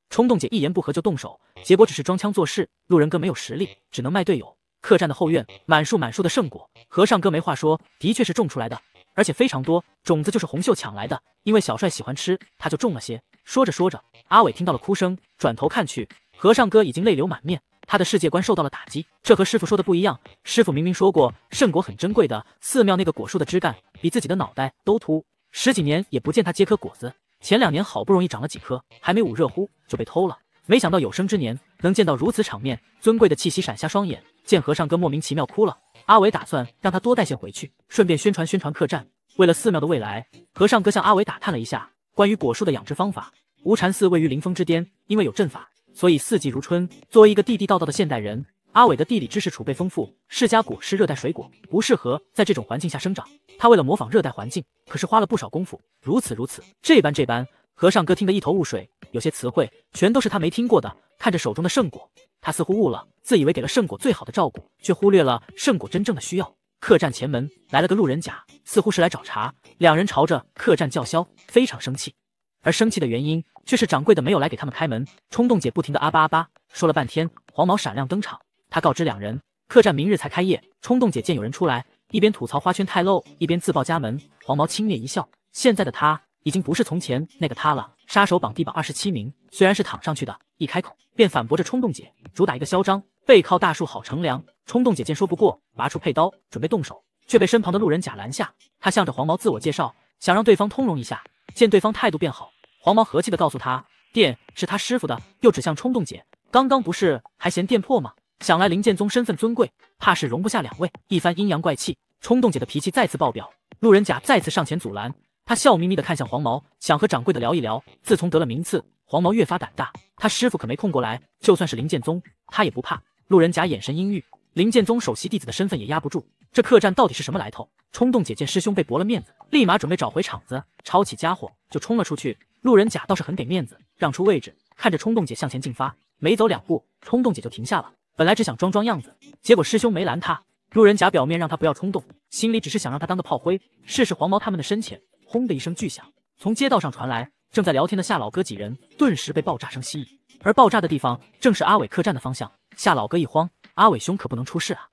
冲动姐一言不合就动手，结果只是装腔作势。路人哥没有实力，只能卖队友。客栈的后院满树满树的圣果，和尚哥没话说，的确是种出来的，而且非常多。种子就是红秀抢来的，因为小帅喜欢吃，他就种了些。说着说着，阿伟听到了哭声，转头看去，和尚哥已经泪流满面，他的世界观受到了打击。这和师傅说的不一样，师傅明明说过圣果很珍贵的，寺庙那个果树的枝干比自己的脑袋都秃，十几年也不见他结颗果子。前两年好不容易长了几颗，还没捂热乎就被偷了。没想到有生之年能见到如此场面，尊贵的气息闪瞎双眼。见和尚哥莫名其妙哭了，阿伟打算让他多带些回去，顺便宣传宣传客栈。为了寺庙的未来，和尚哥向阿伟打探了一下关于果树的养殖方法。无禅寺位于灵峰之巅，因为有阵法，所以四季如春。作为一个地地道道的现代人。阿伟的地理知识储备丰富，释迦果是热带水果，不适合在这种环境下生长。他为了模仿热带环境，可是花了不少功夫。如此如此，这般这般，和尚哥听得一头雾水，有些词汇全都是他没听过的。看着手中的圣果，他似乎悟了，自以为给了圣果最好的照顾，却忽略了圣果真正的需要。客栈前门来了个路人甲，似乎是来找茬，两人朝着客栈叫嚣，非常生气。而生气的原因却是掌柜的没有来给他们开门。冲动姐不停的阿巴阿巴，说了半天，黄毛闪亮登场。他告知两人，客栈明日才开业。冲动姐见有人出来，一边吐槽花圈太露，一边自报家门。黄毛轻蔑一笑，现在的他已经不是从前那个他了。杀手榜第榜二十七名，虽然是躺上去的，一开口便反驳着冲动姐，主打一个嚣张。背靠大树好乘凉。冲动姐见说不过，拔出佩刀准备动手，却被身旁的路人甲拦下。他向着黄毛自我介绍，想让对方通融一下。见对方态度变好，黄毛和气的告诉他，店是他师傅的，又指向冲动姐，刚刚不是还嫌店破吗？想来林剑宗身份尊贵，怕是容不下两位。一番阴阳怪气，冲动姐的脾气再次爆表。路人甲再次上前阻拦，他笑眯眯的看向黄毛，想和掌柜的聊一聊。自从得了名次，黄毛越发胆大。他师傅可没空过来，就算是林剑宗，他也不怕。路人甲眼神阴郁，林剑宗首席弟子的身份也压不住。这客栈到底是什么来头？冲动姐见师兄被驳了面子，立马准备找回场子，抄起家伙就冲了出去。路人甲倒是很给面子，让出位置，看着冲动姐向前进发。没走两步，冲动姐就停下了。本来只想装装样子，结果师兄没拦他。路人甲表面让他不要冲动，心里只是想让他当个炮灰，试试黄毛他们的深浅。轰的一声巨响从街道上传来，正在聊天的夏老哥几人顿时被爆炸声吸引。而爆炸的地方正是阿伟客栈的方向。夏老哥一慌：“阿伟兄可不能出事啊！”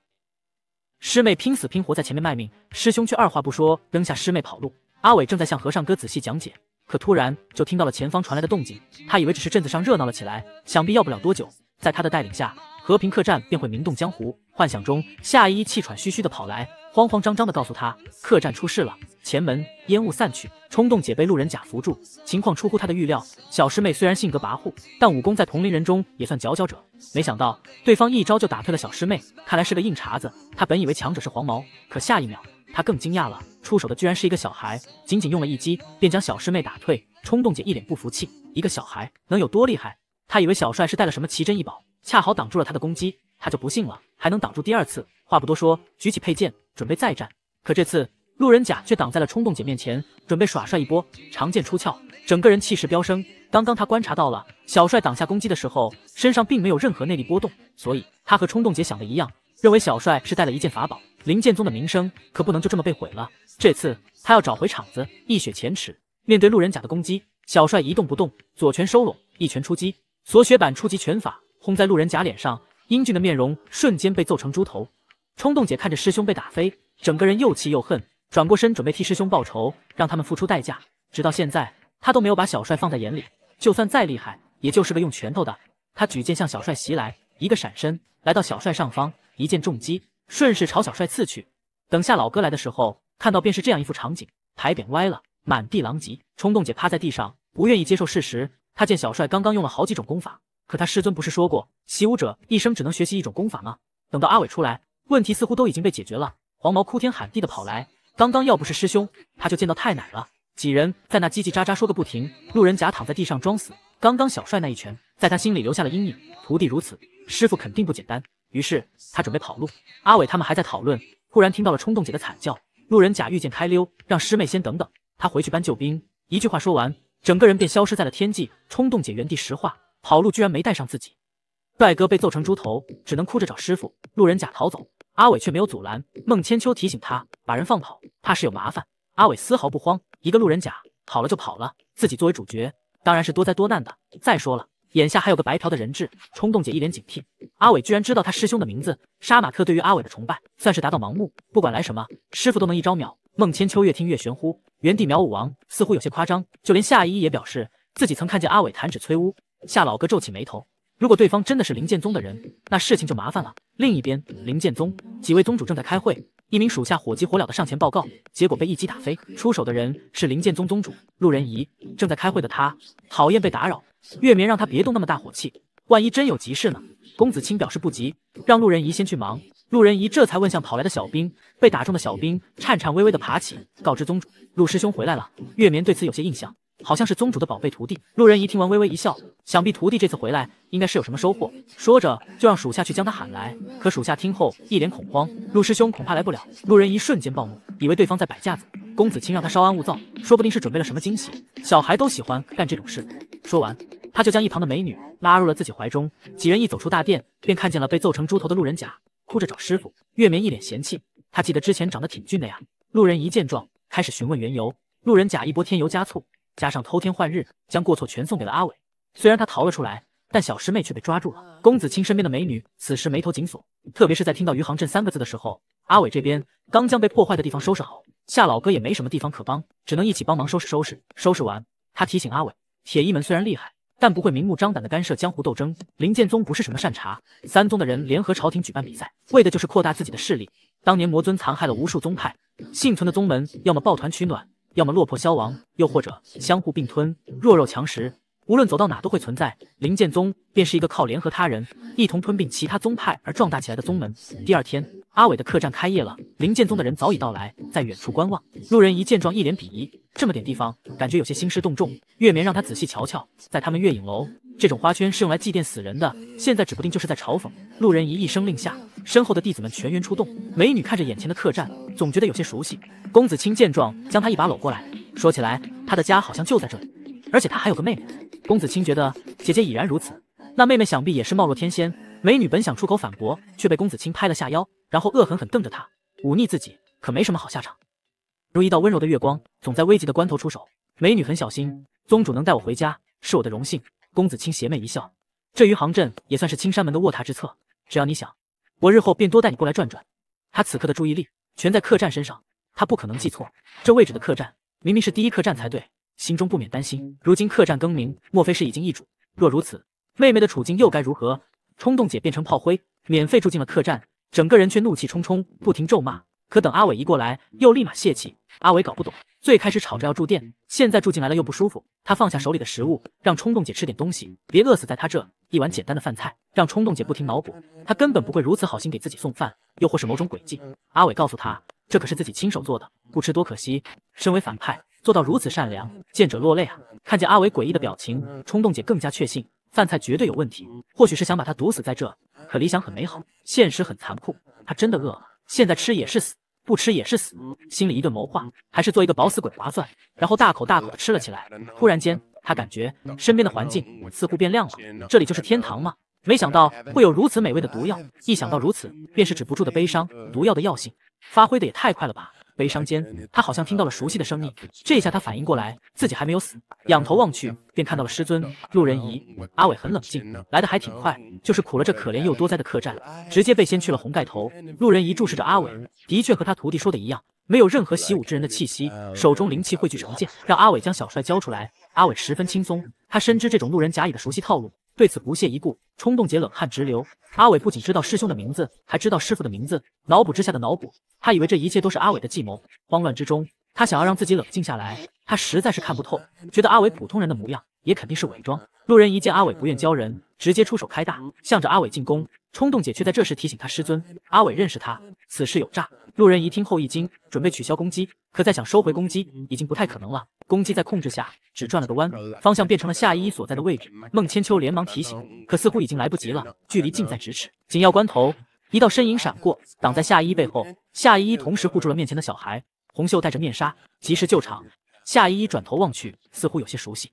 师妹拼死拼活在前面卖命，师兄却二话不说扔下师妹跑路。阿伟正在向和尚哥仔细讲解，可突然就听到了前方传来的动静。他以为只是镇子上热闹了起来，想必要不了多久，在他的带领下。和平客栈便会名动江湖。幻想中，夏依气喘吁吁地跑来，慌慌张张地告诉他，客栈出事了。前门烟雾散去，冲动姐被路人甲扶住。情况出乎他的预料。小师妹虽然性格跋扈，但武功在同龄人中也算佼佼者。没想到对方一招就打退了小师妹，看来是个硬茬子。他本以为强者是黄毛，可下一秒他更惊讶了，出手的居然是一个小孩，仅仅用了一击便将小师妹打退。冲动姐一脸不服气，一个小孩能有多厉害？他以为小帅是带了什么奇珍异宝。恰好挡住了他的攻击，他就不信了，还能挡住第二次？话不多说，举起佩剑，准备再战。可这次路人甲却挡在了冲动姐面前，准备耍帅一波。长剑出鞘，整个人气势飙升。刚刚他观察到了，小帅挡下攻击的时候，身上并没有任何内力波动，所以他和冲动姐想的一样，认为小帅是带了一件法宝。林剑宗的名声可不能就这么被毁了，这次他要找回场子，一雪前耻。面对路人甲的攻击，小帅一动不动，左拳收拢，一拳出击，锁血版初级拳法。轰在路人甲脸上，英俊的面容瞬间被揍成猪头。冲动姐看着师兄被打飞，整个人又气又恨，转过身准备替师兄报仇，让他们付出代价。直到现在，她都没有把小帅放在眼里，就算再厉害，也就是个用拳头的。她举剑向小帅袭来，一个闪身来到小帅上方，一剑重击，顺势朝小帅刺去。等下老哥来的时候，看到便是这样一副场景：牌匾歪了，满地狼藉。冲动姐趴在地上，不愿意接受事实。她见小帅刚刚用了好几种功法。可他师尊不是说过，习武者一生只能学习一种功法吗？等到阿伟出来，问题似乎都已经被解决了。黄毛哭天喊地的跑来，刚刚要不是师兄，他就见到太奶了。几人在那叽叽喳喳说个不停。路人甲躺在地上装死，刚刚小帅那一拳在他心里留下了阴影。徒弟如此，师傅肯定不简单。于是他准备跑路。阿伟他们还在讨论，忽然听到了冲动姐的惨叫。路人甲遇见开溜，让师妹先等等，他回去搬救兵。一句话说完，整个人便消失在了天际。冲动姐原地石化。跑路居然没带上自己，帅哥被揍成猪头，只能哭着找师傅。路人甲逃走，阿伟却没有阻拦。孟千秋提醒他把人放跑，怕是有麻烦。阿伟丝毫不慌，一个路人甲跑了就跑了，自己作为主角当然是多灾多难的。再说了，眼下还有个白嫖的人质。冲动姐一脸警惕，阿伟居然知道他师兄的名字。杀马特对于阿伟的崇拜算是达到盲目，不管来什么师傅都能一招秒。孟千秋越听越玄乎，原地秒武王似乎有些夸张，就连夏依依也表示自己曾看见阿伟弹指摧屋。夏老哥皱起眉头，如果对方真的是灵剑宗的人，那事情就麻烦了。另一边，灵剑宗几位宗主正在开会，一名属下火急火燎的上前报告，结果被一击打飞。出手的人是灵剑宗宗主陆仁仪，正在开会的他讨厌被打扰。月眠让他别动那么大火气，万一真有急事呢？公子清表示不急，让陆仁仪先去忙。陆仁仪这才问向跑来的小兵，被打中的小兵颤颤巍巍的爬起，告知宗主陆师兄回来了。月眠对此有些印象。好像是宗主的宝贝徒弟。路人一听完，微微一笑，想必徒弟这次回来应该是有什么收获。说着，就让属下去将他喊来。可属下听后一脸恐慌，陆师兄恐怕来不了。路人一瞬间暴怒，以为对方在摆架子。公子清让他稍安勿躁，说不定是准备了什么惊喜。小孩都喜欢干这种事。说完，他就将一旁的美女拉入了自己怀中。几人一走出大殿，便看见了被揍成猪头的路人甲，哭着找师傅。月眠一脸嫌弃，他记得之前长得挺俊的呀。路人一见状，开始询问缘由。路人甲一波添油加醋。加上偷天换日，将过错全送给了阿伟。虽然他逃了出来，但小师妹却被抓住了。公子清身边的美女此时眉头紧锁，特别是在听到“余杭镇”三个字的时候。阿伟这边刚将被破坏的地方收拾好，夏老哥也没什么地方可帮，只能一起帮忙收拾收拾。收拾完，他提醒阿伟：铁衣门虽然厉害，但不会明目张胆的干涉江湖斗争。灵剑宗不是什么善茬，三宗的人联合朝廷举办比赛，为的就是扩大自己的势力。当年魔尊残害了无数宗派，幸存的宗门要么抱团取暖。要么落魄消亡，又或者相互并吞，弱肉强食。无论走到哪都会存在，灵剑宗便是一个靠联合他人，一同吞并其他宗派而壮大起来的宗门。第二天，阿伟的客栈开业了，灵剑宗的人早已到来，在远处观望。路人一见状，一脸鄙夷，这么点地方，感觉有些兴师动众。月眠让他仔细瞧瞧，在他们月影楼，这种花圈是用来祭奠死人的，现在指不定就是在嘲讽。路人一一声令下，身后的弟子们全员出动。美女看着眼前的客栈，总觉得有些熟悉。公子清见状，将她一把搂过来，说起来，他的家好像就在这里，而且他还有个妹妹。公子清觉得姐姐已然如此，那妹妹想必也是貌若天仙。美女本想出口反驳，却被公子清拍了下腰，然后恶狠狠瞪着她，忤逆自己可没什么好下场。如一道温柔的月光，总在危急的关头出手。美女很小心，宗主能带我回家是我的荣幸。公子清邪魅一笑，这余杭镇也算是青山门的卧榻之侧，只要你想，我日后便多带你过来转转。他此刻的注意力全在客栈身上，他不可能记错这位置的客栈，明明是第一客栈才对。心中不免担心，如今客栈更名，莫非是已经易主？若如此，妹妹的处境又该如何？冲动姐变成炮灰，免费住进了客栈，整个人却怒气冲冲，不停咒骂。可等阿伟一过来，又立马泄气。阿伟搞不懂，最开始吵着要住店，现在住进来了又不舒服。他放下手里的食物，让冲动姐吃点东西，别饿死在他这。一碗简单的饭菜，让冲动姐不停脑补，他根本不会如此好心给自己送饭，又或是某种诡计。阿伟告诉他，这可是自己亲手做的，不吃多可惜。身为反派。做到如此善良，见者落泪啊！看见阿伟诡异的表情，冲动姐更加确信饭菜绝对有问题，或许是想把他毒死在这。可理想很美好，现实很残酷，他真的饿了，现在吃也是死，不吃也是死。心里一顿谋划，还是做一个饱死鬼划算。然后大口大口的吃了起来。突然间，他感觉身边的环境似乎变亮了，这里就是天堂吗？没想到会有如此美味的毒药，一想到如此，便是止不住的悲伤。毒药的药性发挥的也太快了吧！悲伤间，他好像听到了熟悉的声音。这一下他反应过来，自己还没有死。仰头望去，便看到了师尊路人乙。阿伟很冷静，来的还挺快，就是苦了这可怜又多灾的客栈，直接被掀去了红盖头。路人乙注视着阿伟，的确和他徒弟说的一样，没有任何习武之人的气息。手中灵气汇聚成剑，让阿伟将小帅交出来。阿伟十分轻松，他深知这种路人甲乙的熟悉套路。对此不屑一顾，冲动姐冷汗直流。阿伟不仅知道师兄的名字，还知道师傅的名字。脑补之下的脑补，他以为这一切都是阿伟的计谋。慌乱之中，他想要让自己冷静下来，他实在是看不透，觉得阿伟普通人的模样也肯定是伪装。路人一见阿伟不愿教人。直接出手开大，向着阿伟进攻。冲动姐却在这时提醒他：“师尊，阿伟认识他，此事有诈。”路人一听后一惊，准备取消攻击，可再想收回攻击已经不太可能了。攻击在控制下只转了个弯，方向变成了夏依依所在的位置。孟千秋连忙提醒，可似乎已经来不及了，距离近在咫尺。紧要关头，一道身影闪过，挡在夏依依背后。夏依依同时护住了面前的小孩。红秀戴着面纱，及时救场。夏依依转头望去，似乎有些熟悉。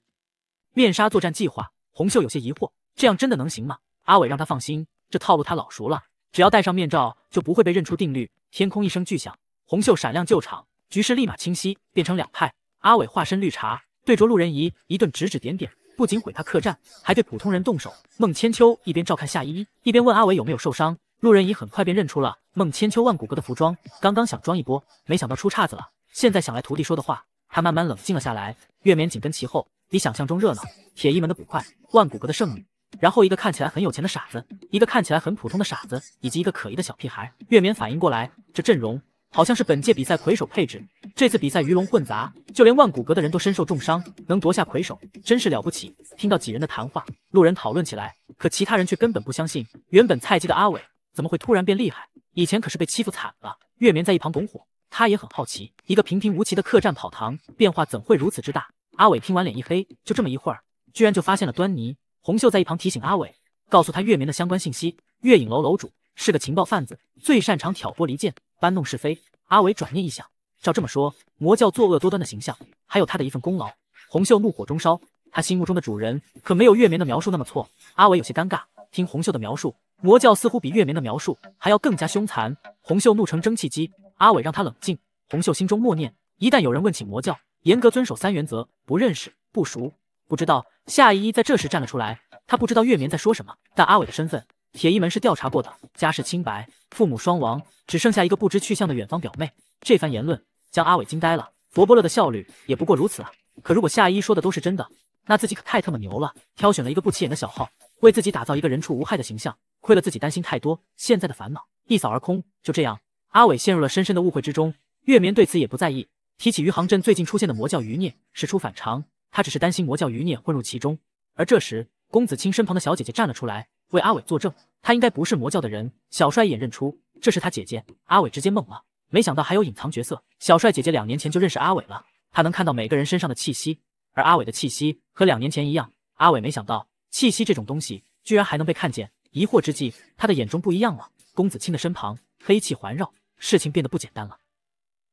面纱作战计划，红秀有些疑惑。这样真的能行吗？阿伟让他放心，这套路他老熟了，只要戴上面罩就不会被认出。定律，天空一声巨响，红袖闪亮救场，局势立马清晰，变成两派。阿伟化身绿茶，对着路人乙一顿指指点点，不仅毁他客栈，还对普通人动手。孟千秋一边照看夏依依，一边问阿伟有没有受伤。路人乙很快便认出了孟千秋万骨骼的服装，刚刚想装一波，没想到出岔子了。现在想来徒弟说的话，他慢慢冷静了下来。月眠紧跟其后，比想象中热闹。铁衣门的捕快，万骨骼的圣女。然后一个看起来很有钱的傻子，一个看起来很普通的傻子，以及一个可疑的小屁孩。月眠反应过来，这阵容好像是本届比赛魁首配置。这次比赛鱼龙混杂，就连万骨阁的人都身受重伤，能夺下魁首真是了不起。听到几人的谈话，路人讨论起来，可其他人却根本不相信。原本菜鸡的阿伟怎么会突然变厉害？以前可是被欺负惨了。月眠在一旁拱火，他也很好奇，一个平平无奇的客栈跑堂，变化怎会如此之大？阿伟听完脸一黑，就这么一会儿，居然就发现了端倪。红秀在一旁提醒阿伟，告诉他月眠的相关信息。月影楼楼主是个情报贩子，最擅长挑拨离间，搬弄是非。阿伟转念一想，照这么说，魔教作恶多端的形象还有他的一份功劳。红秀怒火中烧，他心目中的主人可没有月眠的描述那么错。阿伟有些尴尬，听红秀的描述，魔教似乎比月眠的描述还要更加凶残。红秀怒成蒸汽机，阿伟让他冷静。红秀心中默念：一旦有人问起魔教，严格遵守三原则，不认识、不熟、不知道。夏依依在这时站了出来，她不知道月眠在说什么，但阿伟的身份，铁衣门是调查过的，家世清白，父母双亡，只剩下一个不知去向的远方表妹。这番言论将阿伟惊呆了。佛波勒的效率也不过如此啊！可如果夏依说的都是真的，那自己可太特么牛了！挑选了一个不起眼的小号，为自己打造一个人畜无害的形象，亏了自己担心太多，现在的烦恼一扫而空。就这样，阿伟陷入了深深的误会之中。月眠对此也不在意，提起余杭镇最近出现的魔教余孽，事出反常。他只是担心魔教余孽混入其中，而这时，公子清身旁的小姐姐站了出来，为阿伟作证，他应该不是魔教的人。小帅一眼认出，这是他姐姐。阿伟直接懵了，没想到还有隐藏角色。小帅姐姐两年前就认识阿伟了，他能看到每个人身上的气息，而阿伟的气息和两年前一样。阿伟没想到，气息这种东西居然还能被看见。疑惑之际，他的眼中不一样了。公子清的身旁，黑气环绕，事情变得不简单了。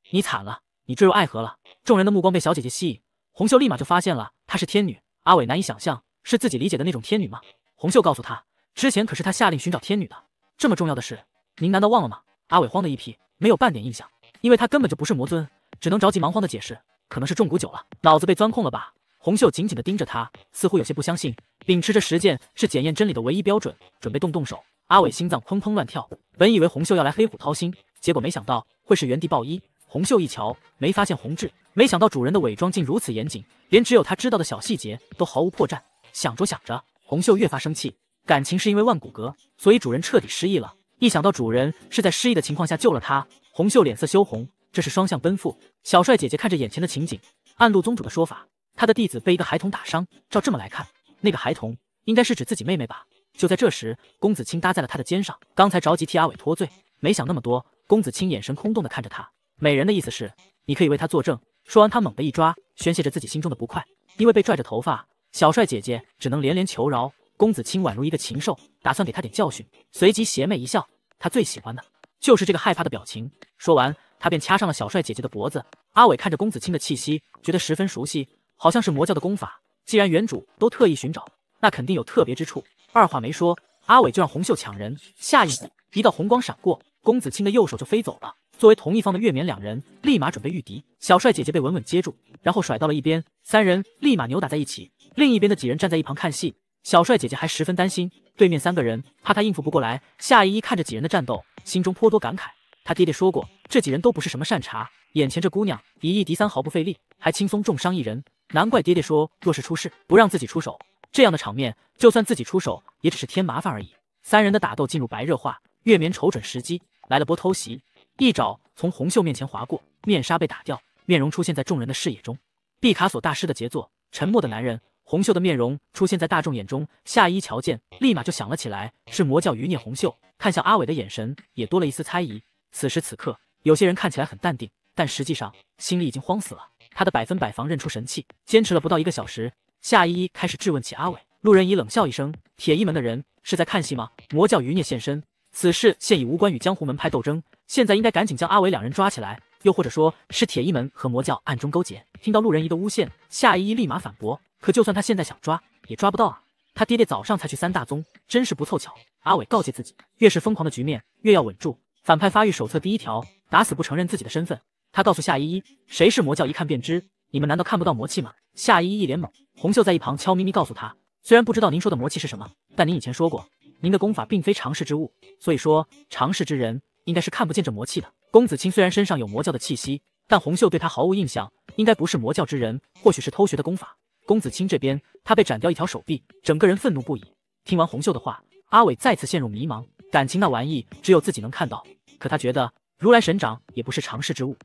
你惨了，你坠入爱河了。众人的目光被小姐姐吸引。红秀立马就发现了，她是天女。阿伟难以想象，是自己理解的那种天女吗？红秀告诉他，之前可是他下令寻找天女的，这么重要的事，您难道忘了吗？阿伟慌得一批，没有半点印象，因为他根本就不是魔尊，只能着急忙慌的解释，可能是中蛊久了，脑子被钻空了吧。红秀紧紧地盯着他，似乎有些不相信。秉持着实践是检验真理的唯一标准，准备动动手。阿伟心脏砰砰乱跳，本以为红秀要来黑虎掏心，结果没想到会是原地爆衣。红秀一瞧，没发现红痣。没想到主人的伪装竟如此严谨，连只有他知道的小细节都毫无破绽。想着想着，红秀越发生气。感情是因为万骨阁，所以主人彻底失忆了。一想到主人是在失忆的情况下救了他，红秀脸色羞红。这是双向奔赴。小帅姐姐看着眼前的情景，按陆宗主的说法，他的弟子被一个孩童打伤。照这么来看，那个孩童应该是指自己妹妹吧？就在这时，公子清搭在了他的肩上。刚才着急替阿伟脱罪，没想那么多。公子清眼神空洞地看着他，美人的意思是，你可以为他作证。说完，他猛地一抓，宣泄着自己心中的不快。因为被拽着头发，小帅姐姐只能连连求饶。公子清宛如一个禽兽，打算给他点教训。随即邪魅一笑，他最喜欢的就是这个害怕的表情。说完，他便掐上了小帅姐姐的脖子。阿伟看着公子清的气息，觉得十分熟悉，好像是魔教的功法。既然原主都特意寻找，那肯定有特别之处。二话没说，阿伟就让红袖抢人。下一秒，一道红光闪过，公子清的右手就飞走了。作为同一方的月眠，两人立马准备御敌。小帅姐姐被稳稳接住，然后甩到了一边。三人立马扭打在一起。另一边的几人站在一旁看戏。小帅姐姐还十分担心对面三个人，怕她应付不过来。夏依依看着几人的战斗，心中颇多感慨。他爹爹说过，这几人都不是什么善茬。眼前这姑娘以一敌三，毫不费力，还轻松重伤一人，难怪爹爹说若是出事，不让自己出手。这样的场面，就算自己出手，也只是添麻烦而已。三人的打斗进入白热化，月眠瞅准时机来了波偷袭。一爪从红袖面前划过，面纱被打掉，面容出现在众人的视野中。毕卡索大师的杰作《沉默的男人》，红袖的面容出现在大众眼中。夏依依瞧见，立马就想了起来，是魔教余孽红袖。看向阿伟的眼神也多了一丝猜疑。此时此刻，有些人看起来很淡定，但实际上心里已经慌死了。他的百分百防认出神器，坚持了不到一个小时，夏依依开始质问起阿伟。路人乙冷笑一声：“铁衣门的人是在看戏吗？魔教余孽现身，此事现已无关与江湖门派斗争。”现在应该赶紧将阿伟两人抓起来，又或者说，是铁衣门和魔教暗中勾结。听到路人一的诬陷，夏依依立马反驳。可就算他现在想抓，也抓不到啊！他爹爹早上才去三大宗，真是不凑巧。阿伟告诫自己，越是疯狂的局面，越要稳住。反派发育手册第一条：打死不承认自己的身份。他告诉夏依依，谁是魔教一看便知。你们难道看不到魔气吗？夏依依一脸懵，红袖在一旁悄咪咪告诉他：虽然不知道您说的魔气是什么，但您以前说过，您的功法并非常试之物，所以说常试之人。应该是看不见这魔气的。公子清虽然身上有魔教的气息，但红秀对他毫无印象，应该不是魔教之人，或许是偷学的功法。公子清这边，他被斩掉一条手臂，整个人愤怒不已。听完红秀的话，阿伟再次陷入迷茫。感情那玩意只有自己能看到，可他觉得如来神掌也不是常事之物，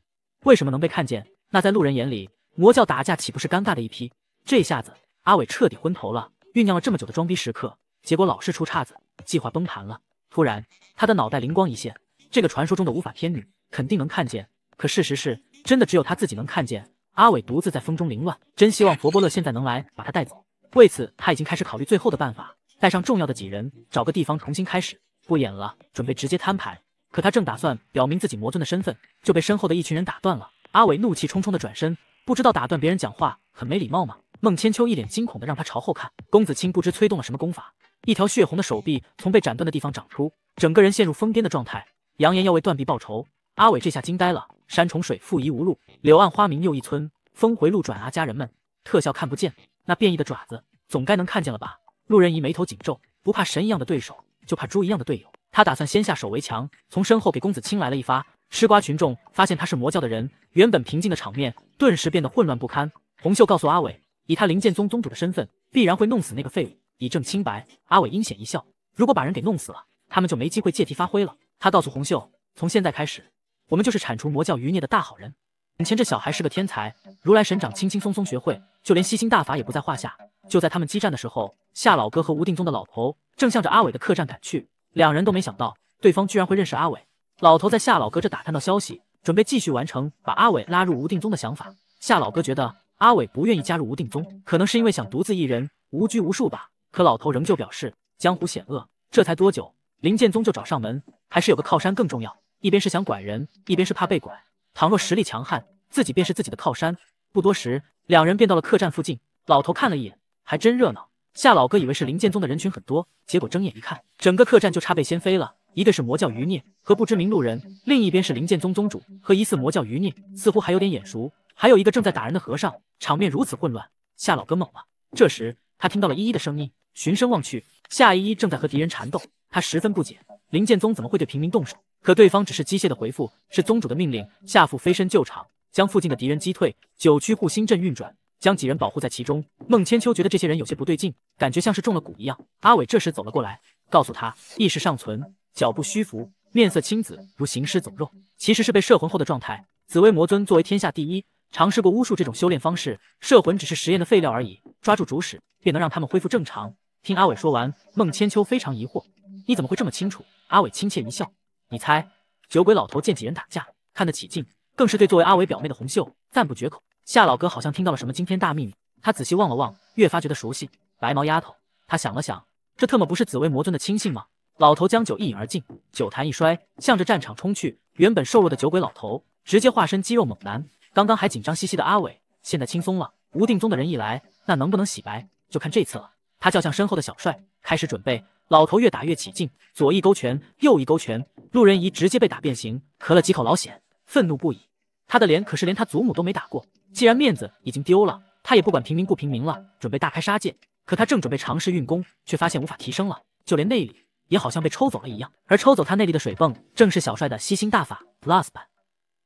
为什么能被看见？那在路人眼里，魔教打架岂不是尴尬的一批？这下子，阿伟彻底昏头了。酝酿了这么久的装逼时刻，结果老是出岔子，计划崩盘了。突然，他的脑袋灵光一现。这个传说中的无法天女肯定能看见，可事实是，真的只有她自己能看见。阿伟独自在风中凌乱，真希望佛波勒现在能来把他带走。为此，他已经开始考虑最后的办法，带上重要的几人，找个地方重新开始，不演了，准备直接摊牌。可他正打算表明自己魔尊的身份，就被身后的一群人打断了。阿伟怒气冲冲的转身，不知道打断别人讲话很没礼貌吗？孟千秋一脸惊恐的让他朝后看。公子清不知催动了什么功法，一条血红的手臂从被斩断的地方长出，整个人陷入疯癫的状态。扬言要为断臂报仇，阿伟这下惊呆了。山重水复疑无路，柳暗花明又一村，峰回路转啊！家人们，特效看不见，那变异的爪子总该能看见了吧？路人乙眉头紧皱，不怕神一样的对手，就怕猪一样的队友。他打算先下手为强，从身后给公子清来了一发。吃瓜群众发现他是魔教的人，原本平静的场面顿时变得混乱不堪。红袖告诉阿伟，以他灵剑宗宗主的身份，必然会弄死那个废物，以证清白。阿伟阴险一笑，如果把人给弄死了，他们就没机会借题发挥了。他告诉红秀：“从现在开始，我们就是铲除魔教余孽的大好人。”眼前这小孩是个天才，如来神掌轻轻松松学会，就连吸星大法也不在话下。就在他们激战的时候，夏老哥和吴定宗的老头正向着阿伟的客栈赶去。两人都没想到，对方居然会认识阿伟。老头在夏老哥这打探到消息，准备继续完成把阿伟拉入吴定宗的想法。夏老哥觉得阿伟不愿意加入吴定宗，可能是因为想独自一人，无拘无束吧。可老头仍旧表示，江湖险恶，这才多久，林剑宗就找上门。还是有个靠山更重要。一边是想拐人，一边是怕被拐。倘若实力强悍，自己便是自己的靠山。不多时，两人便到了客栈附近。老头看了一眼，还真热闹。夏老哥以为是灵剑宗的人群很多，结果睁眼一看，整个客栈就差被掀飞了。一个是魔教余孽和不知名路人，另一边是灵剑宗宗主和疑似魔教余孽，似乎还有点眼熟。还有一个正在打人的和尚。场面如此混乱，夏老哥懵了。这时，他听到了依依的声音，循声望去，夏依依正在和敌人缠斗。他十分不解。林剑宗怎么会对平民动手？可对方只是机械的回复：“是宗主的命令。”下腹飞身救场，将附近的敌人击退。九曲护心阵运转，将几人保护在其中。孟千秋觉得这些人有些不对劲，感觉像是中了蛊一样。阿伟这时走了过来，告诉他：“意识尚存，脚步虚浮，面色青紫，如行尸走肉，其实是被摄魂后的状态。”紫薇魔尊作为天下第一，尝试过巫术这种修炼方式，摄魂只是实验的废料而已。抓住主使，便能让他们恢复正常。听阿伟说完，孟千秋非常疑惑：“你怎么会这么清楚？”阿伟亲切一笑，你猜，酒鬼老头见几人打架，看得起劲，更是对作为阿伟表妹的红袖赞不绝口。夏老哥好像听到了什么惊天大秘密，他仔细望了望，越发觉得熟悉。白毛丫头，他想了想，这特么不是紫薇魔尊的亲信吗？老头将酒一饮而尽，酒坛一摔，向着战场冲去。原本瘦弱的酒鬼老头直接化身肌肉猛男。刚刚还紧张兮兮的阿伟，现在轻松了。无定宗的人一来，那能不能洗白，就看这次了。他叫向身后的小帅，开始准备。老头越打越起劲，左一勾拳，右一勾拳，陆仁乙直接被打变形，咳了几口老血，愤怒不已。他的脸可是连他祖母都没打过，既然面子已经丢了，他也不管平民不平民了，准备大开杀戒。可他正准备尝试运功，却发现无法提升了，就连内力也好像被抽走了一样。而抽走他内力的水泵，正是小帅的吸星大法 Plus 版。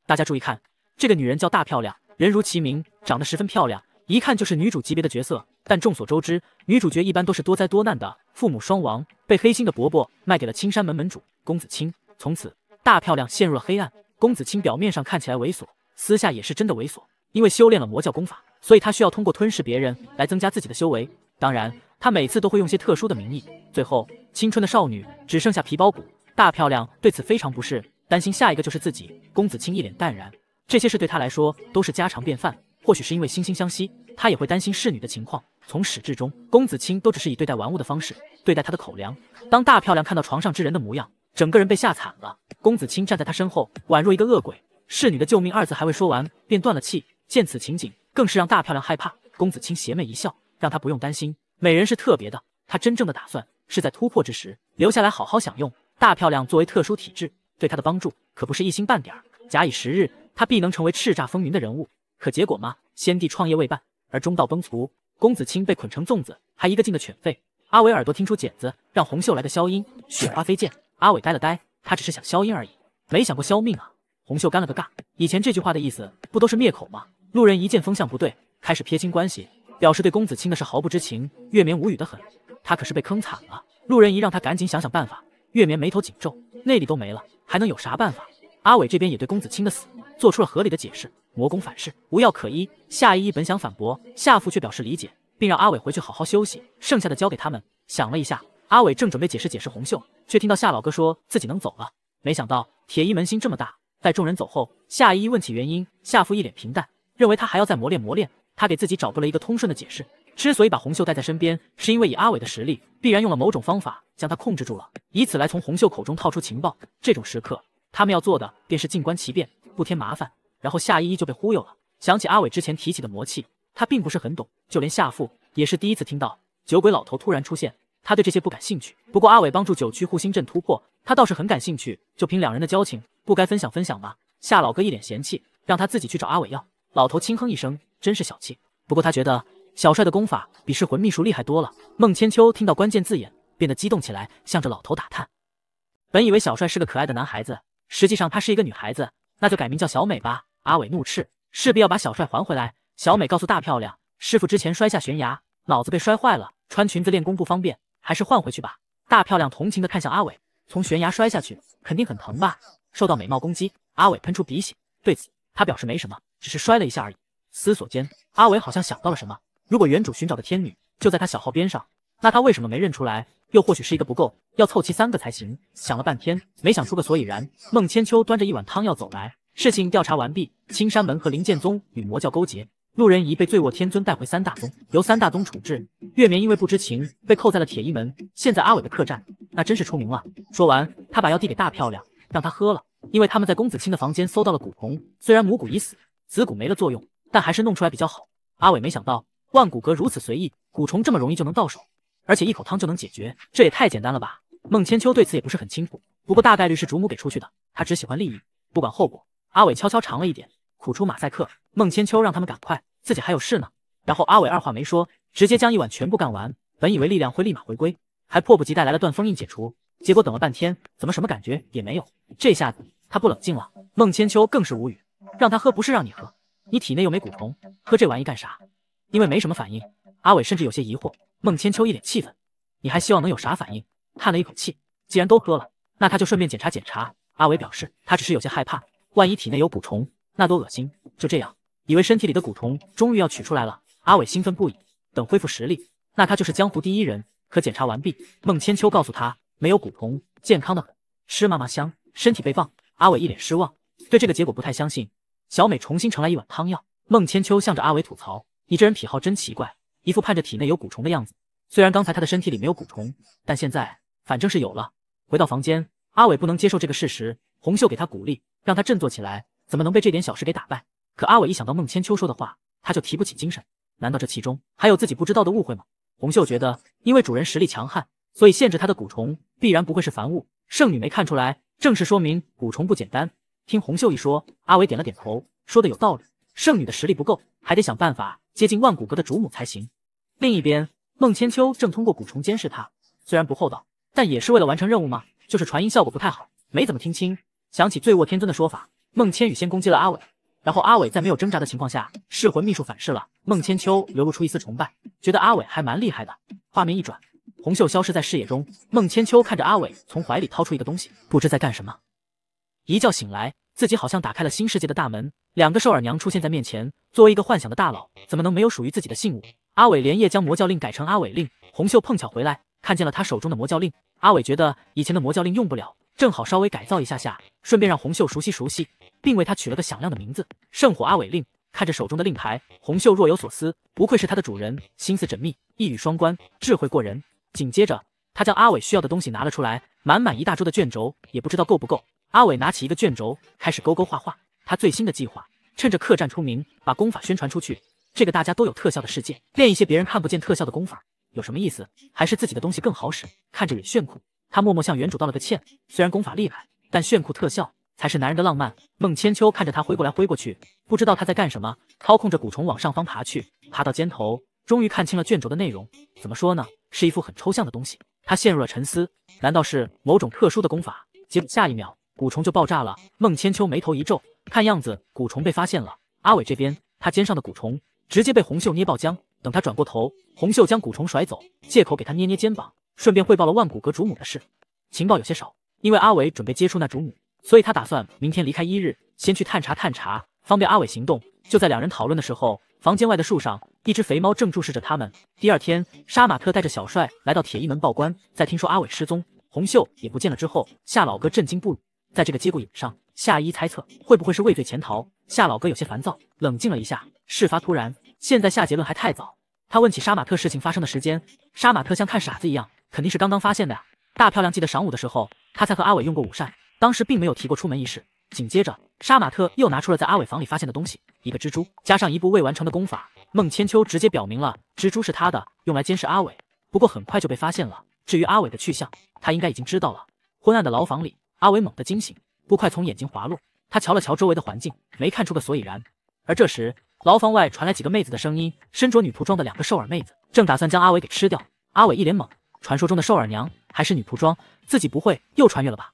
大家注意看，这个女人叫大漂亮，人如其名，长得十分漂亮，一看就是女主级别的角色。但众所周知，女主角一般都是多灾多难的。父母双亡，被黑心的伯伯卖给了青山门门主公子清。从此，大漂亮陷入了黑暗。公子清表面上看起来猥琐，私下也是真的猥琐。因为修炼了魔教功法，所以他需要通过吞噬别人来增加自己的修为。当然，他每次都会用些特殊的名义。最后，青春的少女只剩下皮包骨。大漂亮对此非常不适，担心下一个就是自己。公子清一脸淡然，这些事对他来说都是家常便饭。或许是因为惺惺相惜，他也会担心侍女的情况。从始至终，公子清都只是以对待玩物的方式对待他的口粮。当大漂亮看到床上之人的模样，整个人被吓惨了。公子清站在他身后，宛若一个恶鬼。侍女的“救命”二字还未说完，便断了气。见此情景，更是让大漂亮害怕。公子清邪魅一笑，让他不用担心。美人是特别的，他真正的打算是在突破之时留下来好好享用。大漂亮作为特殊体质，对他的帮助可不是一星半点儿。假以时日，他必能成为叱咤风云的人物。可结果吗？先帝创业未半而中道崩殂。公子清被捆成粽子，还一个劲的犬吠。阿伟耳朵听出茧子，让红秀来个消音，雪花飞溅。阿伟呆了呆，他只是想消音而已，没想过消命啊。红秀干了个尬，以前这句话的意思不都是灭口吗？路人一见风向不对，开始撇清关系，表示对公子清的事毫不知情。月眠无语的很，他可是被坑惨了。路人一让他赶紧想想办法，月眠眉头紧皱，内力都没了，还能有啥办法？阿伟这边也对公子清的死。做出了合理的解释，魔功反噬，无药可医。夏依依本想反驳，夏父却表示理解，并让阿伟回去好好休息，剩下的交给他们。想了一下，阿伟正准备解释，解释红秀，却听到夏老哥说自己能走了。没想到铁衣门心这么大。待众人走后，夏依依问起原因，夏父一脸平淡，认为他还要再磨练磨练。他给自己找不了一个通顺的解释。之所以把红袖带在身边，是因为以阿伟的实力，必然用了某种方法将他控制住了，以此来从红袖口中套出情报。这种时刻，他们要做的便是静观其变。不添麻烦，然后夏依依就被忽悠了。想起阿伟之前提起的魔气，他并不是很懂，就连夏父也是第一次听到。酒鬼老头突然出现，他对这些不感兴趣。不过阿伟帮助九区护心阵突破，他倒是很感兴趣。就凭两人的交情，不该分享分享吗？夏老哥一脸嫌弃，让他自己去找阿伟要。老头轻哼一声，真是小气。不过他觉得小帅的功法比噬魂秘术厉害多了。孟千秋听到关键字眼，变得激动起来，向着老头打探。本以为小帅是个可爱的男孩子，实际上她是一个女孩子。那就改名叫小美吧！阿伟怒斥，势必要把小帅还回来。小美告诉大漂亮，师傅之前摔下悬崖，脑子被摔坏了，穿裙子练功不方便，还是换回去吧。大漂亮同情的看向阿伟，从悬崖摔下去，肯定很疼吧？受到美貌攻击，阿伟喷出鼻血，对此他表示没什么，只是摔了一下而已。思索间，阿伟好像想到了什么，如果原主寻找的天女就在他小号边上，那他为什么没认出来？又或许是一个不够，要凑齐三个才行。想了半天，没想出个所以然。孟千秋端着一碗汤药走来。事情调查完毕，青山门和灵剑宗与魔教勾结，陆仁仪被醉卧天尊带回三大宗，由三大宗处置。月眠因为不知情，被扣在了铁衣门。现在阿伟的客栈那真是出名了。说完，他把药递给大漂亮，让她喝了，因为他们在公子清的房间搜到了蛊虫。虽然母蛊已死，子蛊没了作用，但还是弄出来比较好。阿伟没想到万骨阁如此随意，蛊虫这么容易就能到手。而且一口汤就能解决，这也太简单了吧！孟千秋对此也不是很清楚，不过大概率是主母给出去的。他只喜欢利益，不管后果。阿伟悄悄尝了一点，苦出马赛克。孟千秋让他们赶快，自己还有事呢。然后阿伟二话没说，直接将一碗全部干完。本以为力量会立马回归，还迫不及待来了断封印解除，结果等了半天，怎么什么感觉也没有？这下子他不冷静了。孟千秋更是无语，让他喝不是让你喝，你体内又没蛊虫，喝这玩意干啥？因为没什么反应，阿伟甚至有些疑惑。孟千秋一脸气愤，你还希望能有啥反应？叹了一口气，既然都喝了，那他就顺便检查检查。阿伟表示他只是有些害怕，万一体内有蛊虫，那多恶心。就这样，以为身体里的蛊虫终于要取出来了，阿伟兴奋不已。等恢复实力，那他就是江湖第一人。可检查完毕，孟千秋告诉他没有蛊虫，健康的很，吃嘛嘛香，身体倍棒。阿伟一脸失望，对这个结果不太相信。小美重新盛来一碗汤药，孟千秋向着阿伟吐槽：“你这人癖好真奇怪。”一副盼着体内有蛊虫的样子。虽然刚才他的身体里没有蛊虫，但现在反正是有了。回到房间，阿伟不能接受这个事实。红秀给他鼓励，让他振作起来，怎么能被这点小事给打败？可阿伟一想到孟千秋说的话，他就提不起精神。难道这其中还有自己不知道的误会吗？红秀觉得，因为主人实力强悍，所以限制他的蛊虫必然不会是凡物。圣女没看出来，正是说明蛊虫不简单。听红秀一说，阿伟点了点头，说的有道理。圣女的实力不够，还得想办法接近万古阁的主母才行。另一边，孟千秋正通过蛊虫监视他。虽然不厚道，但也是为了完成任务嘛。就是传音效果不太好，没怎么听清。想起醉卧天尊的说法，孟千羽先攻击了阿伟，然后阿伟在没有挣扎的情况下，噬魂秘术反噬了孟千秋，流露出一丝崇拜，觉得阿伟还蛮厉害的。画面一转，红袖消失在视野中。孟千秋看着阿伟从怀里掏出一个东西，不知在干什么。一觉醒来，自己好像打开了新世界的大门。两个瘦耳娘出现在面前。作为一个幻想的大佬，怎么能没有属于自己的信物？阿伟连夜将魔教令改成阿伟令。红秀碰巧回来，看见了他手中的魔教令。阿伟觉得以前的魔教令用不了，正好稍微改造一下下，顺便让红秀熟悉熟悉，并为他取了个响亮的名字——圣火阿伟令。看着手中的令牌，红秀若有所思：不愧是他的主人，心思缜密，一语双关，智慧过人。紧接着，他将阿伟需要的东西拿了出来，满满一大桌的卷轴，也不知道够不够。阿伟拿起一个卷轴，开始勾勾画画。他最新的计划：趁着客栈出名，把功法宣传出去。这个大家都有特效的世界，练一些别人看不见特效的功法有什么意思？还是自己的东西更好使，看着也炫酷。他默默向原主道了个歉。虽然功法厉害，但炫酷特效才是男人的浪漫。孟千秋看着他挥过来挥过去，不知道他在干什么，操控着蛊虫往上方爬去，爬到肩头，终于看清了卷轴的内容。怎么说呢？是一幅很抽象的东西。他陷入了沉思，难道是某种特殊的功法？结果下一秒，蛊虫就爆炸了。孟千秋眉头一皱，看样子蛊虫被发现了。阿伟这边，他肩上的蛊虫。直接被红袖捏爆浆。等他转过头，红袖将蛊虫甩走，借口给他捏捏肩膀，顺便汇报了万骨阁主母的事。情报有些少，因为阿伟准备接触那主母，所以他打算明天离开一日，先去探查探查，方便阿伟行动。就在两人讨论的时候，房间外的树上，一只肥猫正注视着他们。第二天，杀马特带着小帅来到铁衣门报官，在听说阿伟失踪、红袖也不见了之后，夏老哥震惊不已。在这个节骨眼上，夏一猜测会不会是畏罪潜逃？夏老哥有些烦躁，冷静了一下。事发突然，现在下结论还太早。他问起杀马特事情发生的时间，杀马特像看傻子一样，肯定是刚刚发现的呀。大漂亮记得晌午的时候，他才和阿伟用过午膳，当时并没有提过出门一事。紧接着，杀马特又拿出了在阿伟房里发现的东西，一个蜘蛛加上一部未完成的功法。孟千秋直接表明了蜘蛛是他的，用来监视阿伟。不过很快就被发现了。至于阿伟的去向，他应该已经知道了。昏暗的牢房里，阿伟猛地惊醒，布块从眼睛滑落。他瞧了瞧周围的环境，没看出个所以然。而这时，牢房外传来几个妹子的声音，身着女仆装的两个瘦耳妹子正打算将阿伟给吃掉。阿伟一脸懵，传说中的瘦耳娘还是女仆装，自己不会又穿越了吧？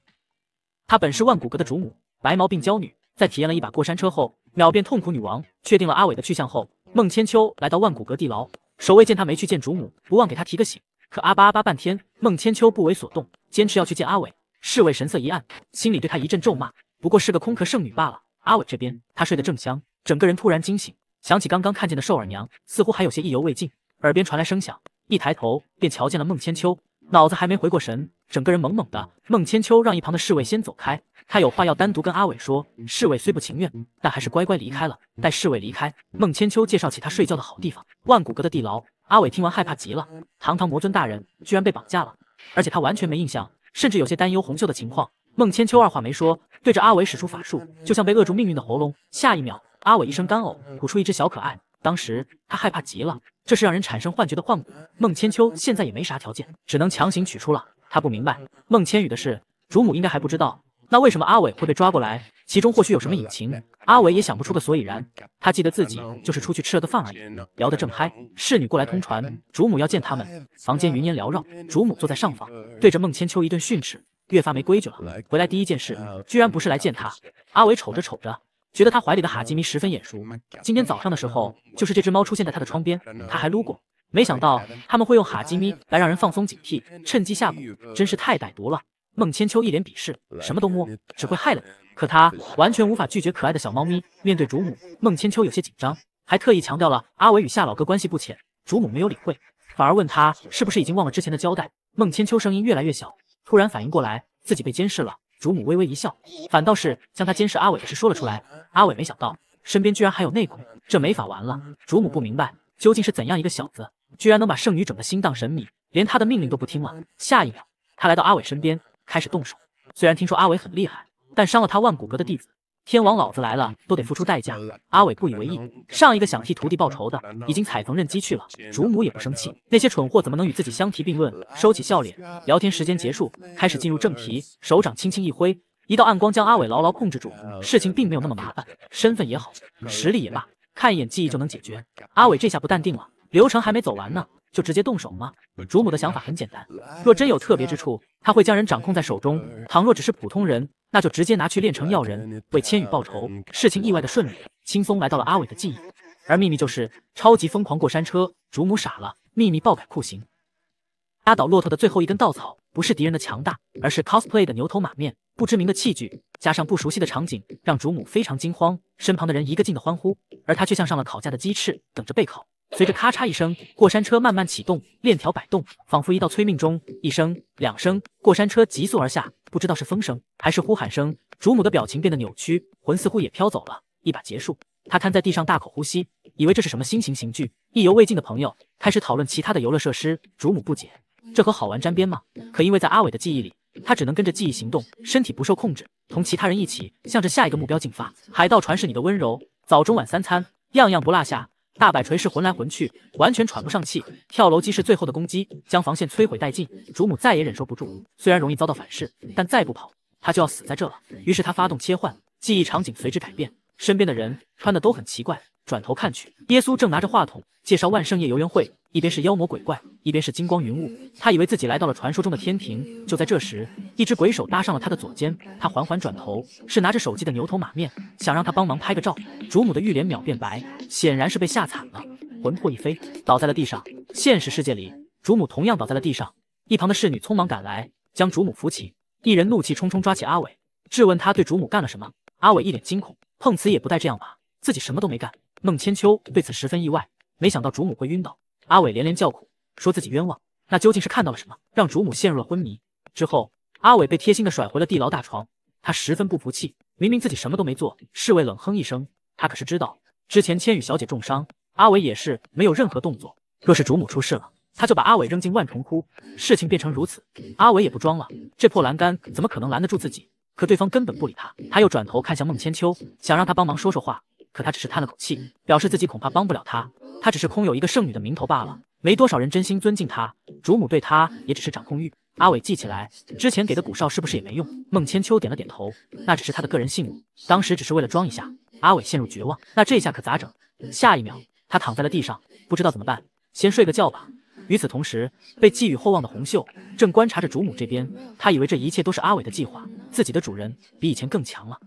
她本是万骨阁的主母，白毛病娇女，在体验了一把过山车后，秒变痛苦女王。确定了阿伟的去向后，孟千秋来到万骨阁地牢，守卫见她没去见主母，不忘给她提个醒。可阿巴阿巴半天，孟千秋不为所动，坚持要去见阿伟。侍卫神色一暗，心里对他一阵咒骂，不过是个空壳剩女罢了。阿伟这边，他睡得正香，整个人突然惊醒。想起刚刚看见的瘦耳娘，似乎还有些意犹未尽。耳边传来声响，一抬头便瞧见了孟千秋。脑子还没回过神，整个人懵懵的。孟千秋让一旁的侍卫先走开，他有话要单独跟阿伟说。侍卫虽不情愿，但还是乖乖离开了。待侍卫离开，孟千秋介绍起他睡觉的好地方——万古阁的地牢。阿伟听完害怕极了，堂堂魔尊大人居然被绑架了，而且他完全没印象，甚至有些担忧红袖的情况。孟千秋二话没说，对着阿伟使出法术，就像被扼住命运的喉咙。下一秒。阿伟一声干呕，吐出一只小可爱。当时他害怕极了，这是让人产生幻觉的幻骨。孟千秋现在也没啥条件，只能强行取出了。他不明白孟千羽的事，主母应该还不知道。那为什么阿伟会被抓过来？其中或许有什么隐情。阿伟也想不出个所以然。他记得自己就是出去吃了个饭而已，聊得正嗨，侍女过来通传，主母要见他们。房间云烟缭绕，主母坐在上方，对着孟千秋一顿训斥，越发没规矩了。回来第一件事，居然不是来见他。阿伟瞅着瞅着。觉得他怀里的哈基米十分眼熟，今天早上的时候，就是这只猫出现在他的窗边，他还撸过。没想到他们会用哈基米来让人放松警惕，趁机下蛊，真是太歹毒了。孟千秋一脸鄙视，什么都摸，只会害了你。可他完全无法拒绝可爱的小猫咪。面对主母，孟千秋有些紧张，还特意强调了阿伟与夏老哥关系不浅。主母没有理会，反而问他是不是已经忘了之前的交代。孟千秋声音越来越小，突然反应过来自己被监视了。主母微微一笑，反倒是将他监视阿伟的事说了出来。阿伟没想到身边居然还有内鬼，这没法玩了。主母不明白，究竟是怎样一个小子，居然能把圣女整得心荡神迷，连他的命令都不听了。下一秒，他来到阿伟身边，开始动手。虽然听说阿伟很厉害，但伤了他万骨阁的弟子。天王老子来了都得付出代价。阿伟不以为意，上一个想替徒弟报仇的已经踩缝纫机去了。主母也不生气，那些蠢货怎么能与自己相提并论？收起笑脸，聊天时间结束，开始进入正题。手掌轻轻一挥，一道暗光将阿伟牢牢控制住。事情并没有那么麻烦，身份也好，实力也罢，看一眼记忆就能解决。阿伟这下不淡定了。流程还没走完呢，就直接动手吗？主母的想法很简单，若真有特别之处，他会将人掌控在手中；倘若只是普通人，那就直接拿去炼成药人，为千羽报仇。事情意外的顺利，轻松来到了阿伟的记忆，而秘密就是超级疯狂过山车。主母傻了，秘密爆改酷刑，压倒骆驼的最后一根稻草，不是敌人的强大，而是 cosplay 的牛头马面、不知名的器具，加上不熟悉的场景，让主母非常惊慌。身旁的人一个劲的欢呼，而他却像上了烤架的鸡翅，等着被烤。随着咔嚓一声，过山车慢慢启动，链条摆动，仿佛一道催命钟。一声，两声，过山车急速而下，不知道是风声还是呼喊声。主母的表情变得扭曲，魂似乎也飘走了。一把结束，他瘫在地上，大口呼吸，以为这是什么新型刑具。意犹未尽的朋友开始讨论其他的游乐设施。主母不解，这和好玩沾边吗？可因为在阿伟的记忆里，他只能跟着记忆行动，身体不受控制，同其他人一起向着下一个目标进发。海盗船是你的温柔，早中晚三餐，样样不落下。大摆锤是混来混去，完全喘不上气；跳楼机是最后的攻击，将防线摧毁殆尽。主母再也忍受不住，虽然容易遭到反噬，但再不跑，她就要死在这了。于是她发动切换，记忆场景随之改变，身边的人穿的都很奇怪。转头看去，耶稣正拿着话筒介绍万圣夜游园会，一边是妖魔鬼怪，一边是金光云雾。他以为自己来到了传说中的天庭。就在这时，一只鬼手搭上了他的左肩。他缓缓转头，是拿着手机的牛头马面，想让他帮忙拍个照。主母的玉脸秒变白，显然是被吓惨了，魂魄一飞，倒在了地上。现实世界里，主母同样倒在了地上。一旁的侍女匆忙赶来，将主母扶起。一人怒气冲冲抓起阿伟，质问他对主母干了什么。阿伟一脸惊恐，碰瓷也不带这样吧，自己什么都没干。孟千秋对此十分意外，没想到主母会晕倒。阿伟连连叫苦，说自己冤枉。那究竟是看到了什么，让主母陷入了昏迷？之后，阿伟被贴心的甩回了地牢大床，他十分不服气，明明自己什么都没做。侍卫冷哼一声，他可是知道，之前千羽小姐重伤，阿伟也是没有任何动作。若是主母出事了，他就把阿伟扔进万重窟。事情变成如此，阿伟也不装了，这破栏杆怎么可能拦得住自己？可对方根本不理他，他又转头看向孟千秋，想让他帮忙说说话。可他只是叹了口气，表示自己恐怕帮不了他。他只是空有一个圣女的名头罢了，没多少人真心尊敬他。主母对他也只是掌控欲。阿伟记起来之前给的古少是不是也没用？孟千秋点了点头，那只是他的个人信物，当时只是为了装一下。阿伟陷入绝望，那这下可咋整？下一秒，他躺在了地上，不知道怎么办，先睡个觉吧。与此同时，被寄予厚望的红袖正观察着主母这边，他以为这一切都是阿伟的计划，自己的主人比以前更强了。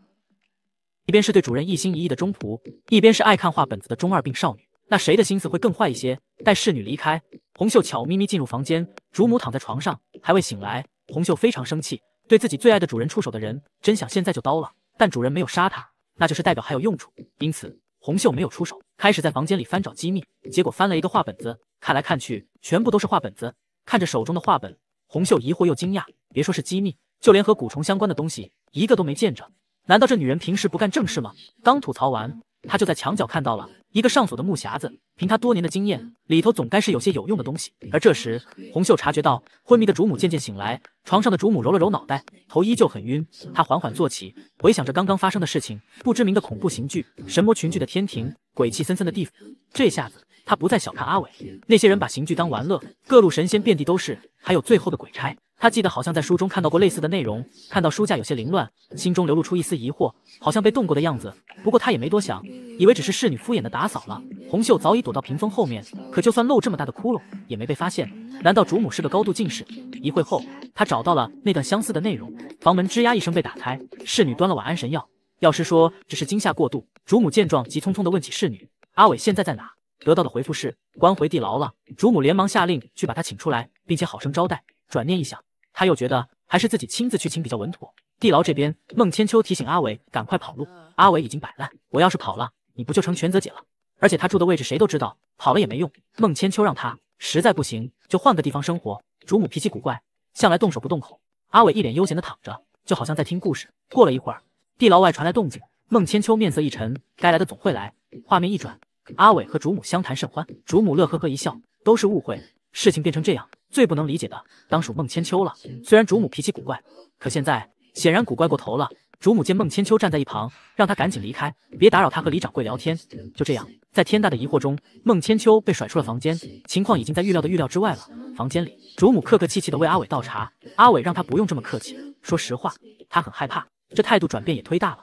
一边是对主人一心一意的忠仆，一边是爱看画本子的中二病少女，那谁的心思会更坏一些？待侍女离开，红秀悄咪咪进入房间，主母躺在床上还未醒来，红秀非常生气，对自己最爱的主人出手的人，真想现在就刀了。但主人没有杀他，那就是代表还有用处，因此红秀没有出手，开始在房间里翻找机密，结果翻了一个画本子，看来看去全部都是画本子。看着手中的画本，红秀疑惑又惊讶，别说是机密，就连和蛊虫相关的东西一个都没见着。难道这女人平时不干正事吗？刚吐槽完，他就在墙角看到了一个上锁的木匣子。凭他多年的经验，里头总该是有些有用的东西。而这时，红秀察觉到昏迷的主母渐渐醒来，床上的主母揉了揉脑袋，头依旧很晕。她缓缓坐起，回想着刚刚发生的事情：不知名的恐怖刑具，神魔群聚的天庭，鬼气森森的地府。这下子，她不再小看阿伟。那些人把刑具当玩乐，各路神仙遍地都是，还有最后的鬼差。他记得好像在书中看到过类似的内容，看到书架有些凌乱，心中流露出一丝疑惑，好像被动过的样子。不过他也没多想，以为只是侍女敷衍的打扫了。红袖早已躲到屏风后面，可就算漏这么大的窟窿，也没被发现。难道主母是个高度近视？一会后，他找到了那段相似的内容。房门吱呀一声被打开，侍女端了碗安神药，药师说只是惊吓过度。主母见状，急匆匆地问起侍女：“阿伟现在在哪？”得到的回复是关回地牢了。主母连忙下令去把他请出来，并且好生招待。转念一想。他又觉得还是自己亲自去请比较稳妥。地牢这边，孟千秋提醒阿伟赶快跑路。阿伟已经摆烂，我要是跑了，你不就成全责姐了？而且他住的位置谁都知道，跑了也没用。孟千秋让他实在不行就换个地方生活。主母脾气古怪，向来动手不动口。阿伟一脸悠闲的躺着，就好像在听故事。过了一会儿，地牢外传来动静，孟千秋面色一沉，该来的总会来。画面一转，阿伟和主母相谈甚欢，主母乐呵呵一笑，都是误会，事情变成这样。最不能理解的，当属孟千秋了。虽然主母脾气古怪，可现在显然古怪过头了。主母见孟千秋站在一旁，让他赶紧离开，别打扰他和李掌柜聊天。就这样，在天大的疑惑中，孟千秋被甩出了房间。情况已经在预料的预料之外了。房间里，主母客客气气的为阿伟倒茶，阿伟让他不用这么客气。说实话，他很害怕。这态度转变也忒大了。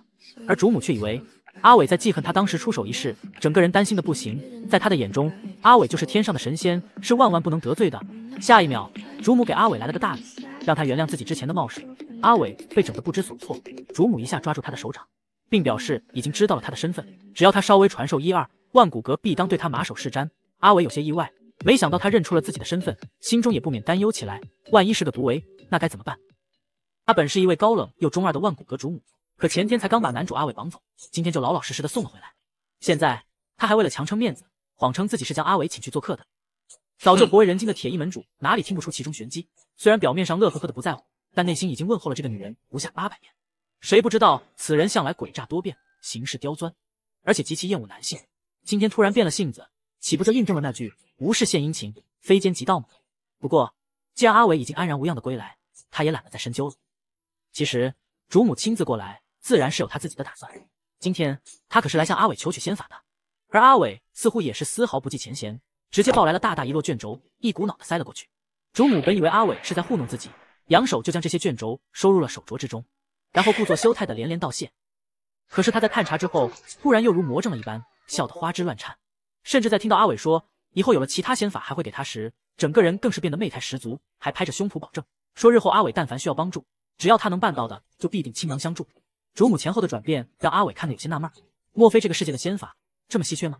而主母却以为。阿伟在记恨他当时出手一事，整个人担心的不行。在他的眼中，阿伟就是天上的神仙，是万万不能得罪的。下一秒，主母给阿伟来了个大礼，让他原谅自己之前的冒失。阿伟被整得不知所措，主母一下抓住他的手掌，并表示已经知道了他的身份，只要他稍微传授一二，万骨阁必当对他马首是瞻。阿伟有些意外，没想到他认出了自己的身份，心中也不免担忧起来：万一是个毒唯，那该怎么办？他本是一位高冷又中二的万古阁主母。可前天才刚把男主阿伟绑走，今天就老老实实的送了回来。现在他还为了强撑面子，谎称自己是将阿伟请去做客的。早就不为人精的铁衣门主哪里听不出其中玄机？虽然表面上乐呵呵的不在乎，但内心已经问候了这个女人不下八百年。谁不知道此人向来诡诈多变，行事刁钻，而且极其厌恶男性。今天突然变了性子，岂不就印证了那句无事献殷勤，非奸即盗吗？不过既然阿伟已经安然无恙的归来，他也懒得再深究了。其实主母亲自过来。自然是有他自己的打算。今天他可是来向阿伟求取仙法的，而阿伟似乎也是丝毫不计前嫌，直接抱来了大大一摞卷轴，一股脑的塞了过去。主母本以为阿伟是在糊弄自己，扬手就将这些卷轴收入了手镯之中，然后故作羞态的连连道谢。可是他在探查之后，忽然又如魔怔了一般，笑得花枝乱颤，甚至在听到阿伟说以后有了其他仙法还会给他时，整个人更是变得媚态十足，还拍着胸脯保证说日后阿伟但凡需要帮助，只要他能办到的，就必定倾囊相助。主母前后的转变让阿伟看得有些纳闷，莫非这个世界的仙法这么稀缺吗？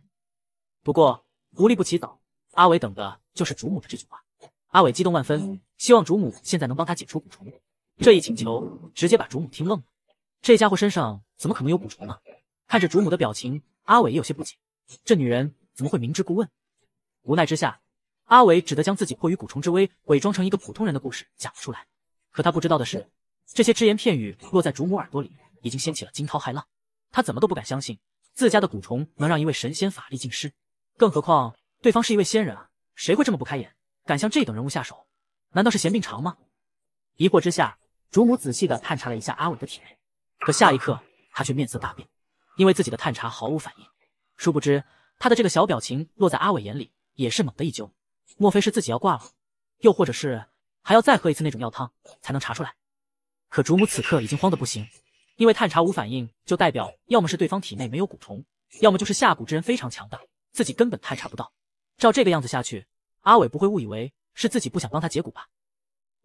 不过狐狸不起早，阿伟等的就是主母的这句话。阿伟激动万分，希望主母现在能帮他解除蛊虫。这一请求直接把主母听愣了，这家伙身上怎么可能有蛊虫呢？看着主母的表情，阿伟也有些不解，这女人怎么会明知故问？无奈之下，阿伟只得将自己迫于蛊虫之危，伪装成一个普通人的故事讲了出来。可他不知道的是，这些只言片语落在主母耳朵里。已经掀起了惊涛骇浪，他怎么都不敢相信自家的蛊虫能让一位神仙法力尽失，更何况对方是一位仙人啊！谁会这么不开眼，敢向这等人物下手？难道是嫌命长吗？疑惑之下，主母仔细的探查了一下阿伟的体内，可下一刻他却面色大变，因为自己的探查毫无反应。殊不知他的这个小表情落在阿伟眼里也是猛的一揪，莫非是自己要挂了？又或者是还要再喝一次那种药汤才能查出来？可主母此刻已经慌得不行。因为探查无反应，就代表要么是对方体内没有蛊虫，要么就是下蛊之人非常强大，自己根本探查不到。照这个样子下去，阿伟不会误以为是自己不想帮他解蛊吧？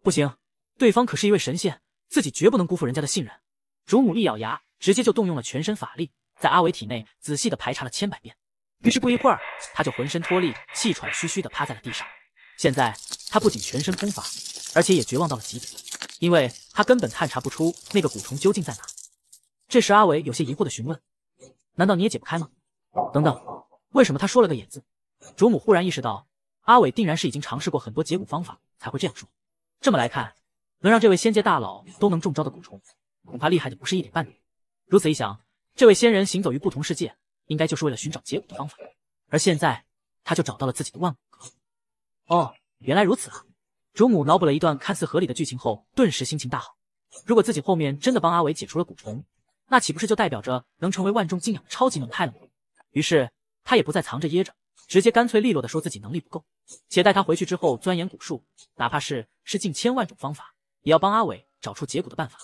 不行，对方可是一位神仙，自己绝不能辜负人家的信任。主母一咬牙，直接就动用了全身法力，在阿伟体内仔细的排查了千百遍。于是不一会儿，他就浑身脱力，气喘吁吁的趴在了地上。现在他不仅全身空乏，而且也绝望到了极点，因为他根本探查不出那个蛊虫究竟在哪。这时，阿伟有些疑惑的询问：“难道你也解不开吗？”等等，为什么他说了个“眼”字？主母忽然意识到，阿伟定然是已经尝试过很多解蛊方法才会这样说。这么来看，能让这位仙界大佬都能中招的蛊虫，恐怕厉害的不是一点半点。如此一想，这位仙人行走于不同世界，应该就是为了寻找解蛊的方法。而现在，他就找到了自己的万古阁。哦，原来如此啊！主母脑补了一段看似合理的剧情后，顿时心情大好。如果自己后面真的帮阿伟解除了蛊虫，那岂不是就代表着能成为万众敬仰的超级门派了吗？于是他也不再藏着掖着，直接干脆利落的说自己能力不够，且带他回去之后钻研古术，哪怕是试尽千万种方法，也要帮阿伟找出解蛊的办法。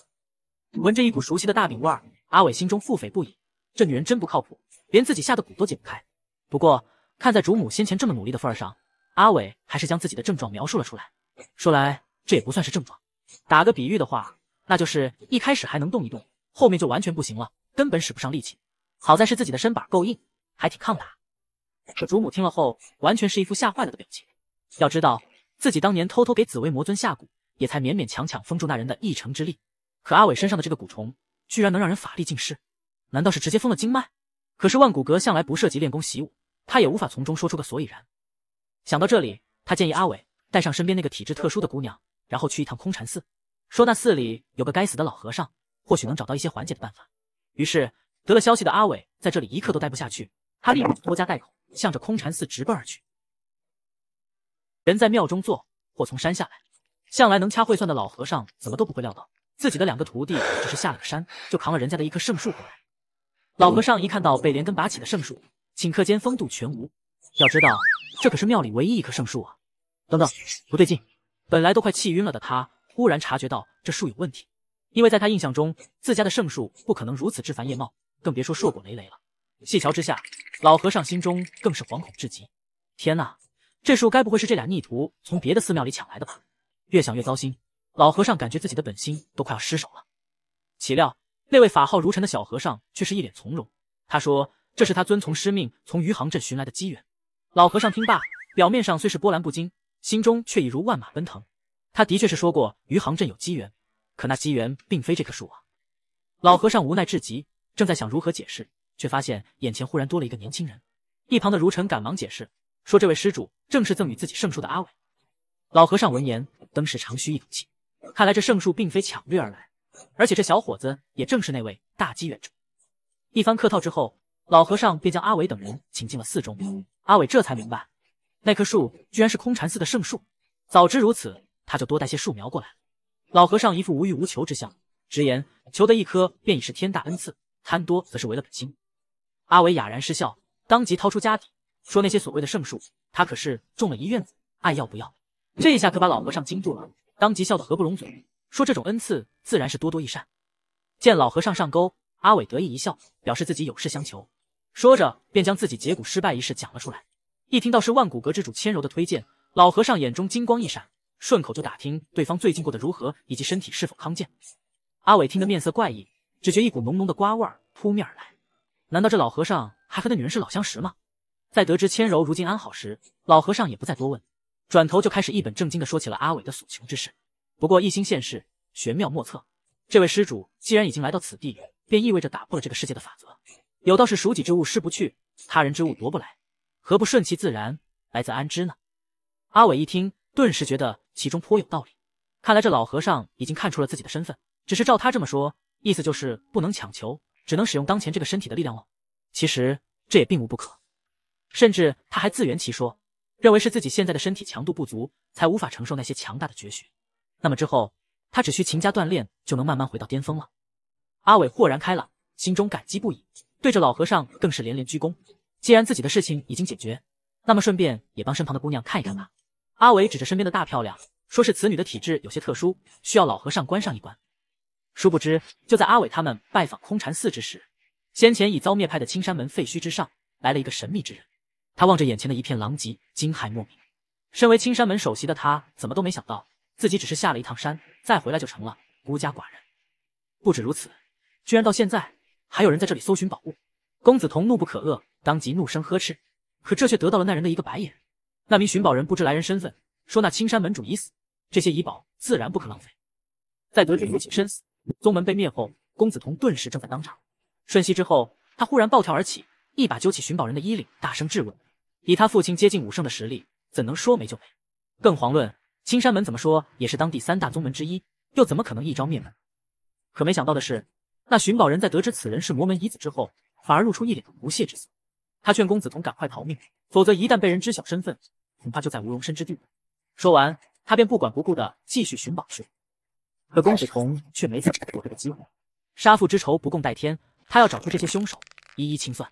闻着一股熟悉的大饼味儿，阿伟心中腹诽不已：这女人真不靠谱，连自己下的蛊都解不开。不过看在主母先前这么努力的份儿上，阿伟还是将自己的症状描述了出来。说来这也不算是症状，打个比喻的话，那就是一开始还能动一动。后面就完全不行了，根本使不上力气。好在是自己的身板够硬，还挺抗打。可主母听了后，完全是一副吓坏了的表情。要知道，自己当年偷偷给紫薇魔尊下蛊，也才勉勉强强封住那人的一成之力。可阿伟身上的这个蛊虫，居然能让人法力尽失？难道是直接封了经脉？可是万骨阁向来不涉及练功习武，他也无法从中说出个所以然。想到这里，他建议阿伟带上身边那个体质特殊的姑娘，然后去一趟空禅寺，说那寺里有个该死的老和尚。或许能找到一些缓解的办法。于是，得了消息的阿伟在这里一刻都待不下去，他立马拖家带口，向着空禅寺直奔而去。人在庙中坐，祸从山下来。向来能掐会算的老和尚怎么都不会料到，自己的两个徒弟只是下了个山，就扛了人家的一棵圣树回来。老和尚一看到被连根拔起的圣树，顷刻间风度全无。要知道，这可是庙里唯一一棵圣树啊！等等，不对劲！本来都快气晕了的他，忽然察觉到这树有问题。因为在他印象中，自家的圣树不可能如此枝繁叶茂，更别说硕果累累了。细瞧之下，老和尚心中更是惶恐至极。天哪，这树该不会是这俩逆徒从别的寺庙里抢来的吧？越想越糟心，老和尚感觉自己的本心都快要失守了。岂料那位法号如尘的小和尚却是一脸从容。他说：“这是他遵从师命从余杭镇寻来的机缘。”老和尚听罢，表面上虽是波澜不惊，心中却已如万马奔腾。他的确是说过余杭镇有机缘。可那机缘并非这棵树啊！老和尚无奈至极，正在想如何解释，却发现眼前忽然多了一个年轻人。一旁的如尘赶忙解释说：“这位施主正是赠予自己圣树的阿伟。”老和尚闻言，登时长吁一口气，看来这圣树并非抢掠而来，而且这小伙子也正是那位大机缘者。一番客套之后，老和尚便将阿伟等人请进了寺中。阿伟这才明白，那棵树居然是空禅寺的圣树。早知如此，他就多带些树苗过来了。老和尚一副无欲无求之相，直言求得一颗便已是天大恩赐，贪多则是违了本心。阿伟哑然失笑，当即掏出家底，说那些所谓的圣树，他可是种了一院子，爱要不要？这一下可把老和尚惊住了，当即笑得合不拢嘴，说这种恩赐自然是多多益善。见老和尚上钩，阿伟得意一笑，表示自己有事相求，说着便将自己截骨失败一事讲了出来。一听到是万古阁之主千柔的推荐，老和尚眼中金光一闪。顺口就打听对方最近过得如何，以及身体是否康健。阿伟听得面色怪异，只觉一股浓浓的瓜味扑面而来。难道这老和尚还和那女人是老相识吗？在得知千柔如今安好时，老和尚也不再多问，转头就开始一本正经的说起了阿伟的所求之事。不过一心现世，玄妙莫测。这位施主既然已经来到此地，便意味着打破了这个世界的法则。有道是属己之物失不去，他人之物夺不来，何不顺其自然，来则安之呢？阿伟一听。顿时觉得其中颇有道理，看来这老和尚已经看出了自己的身份。只是照他这么说，意思就是不能强求，只能使用当前这个身体的力量哦。其实这也并无不可，甚至他还自圆其说，认为是自己现在的身体强度不足，才无法承受那些强大的绝学。那么之后，他只需勤加锻炼，就能慢慢回到巅峰了。阿伟豁然开朗，心中感激不已，对着老和尚更是连连鞠躬。既然自己的事情已经解决，那么顺便也帮身旁的姑娘看一看吧。阿伟指着身边的大漂亮，说是此女的体质有些特殊，需要老和尚关上一关。殊不知，就在阿伟他们拜访空禅寺之时，先前已遭灭派的青山门废墟之上来了一个神秘之人。他望着眼前的一片狼藉，惊骇莫名。身为青山门首席的他，怎么都没想到自己只是下了一趟山，再回来就成了孤家寡人。不止如此，居然到现在还有人在这里搜寻宝物。公子彤怒不可遏，当即怒声呵斥，可这却得到了那人的一个白眼。那名寻宝人不知来人身份，说那青山门主已死，这些遗宝自然不可浪费。在得知父亲身死、宗门被灭后，公子桐顿时正在当场。瞬息之后，他忽然暴跳而起，一把揪起寻宝人的衣领，大声质问。以他父亲接近武圣的实力，怎能说没就没？更遑论青山门怎么说也是当地三大宗门之一，又怎么可能一招灭门？可没想到的是，那寻宝人在得知此人是魔门遗子之后，反而露出一脸的不屑之色。他劝公子桐赶快逃命，否则一旦被人知晓身份，恐怕就在无容身之地。说完，他便不管不顾的继续寻宝去。可公子桐却没再给过这个机会，杀父之仇不共戴天，他要找出这些凶手，一一清算。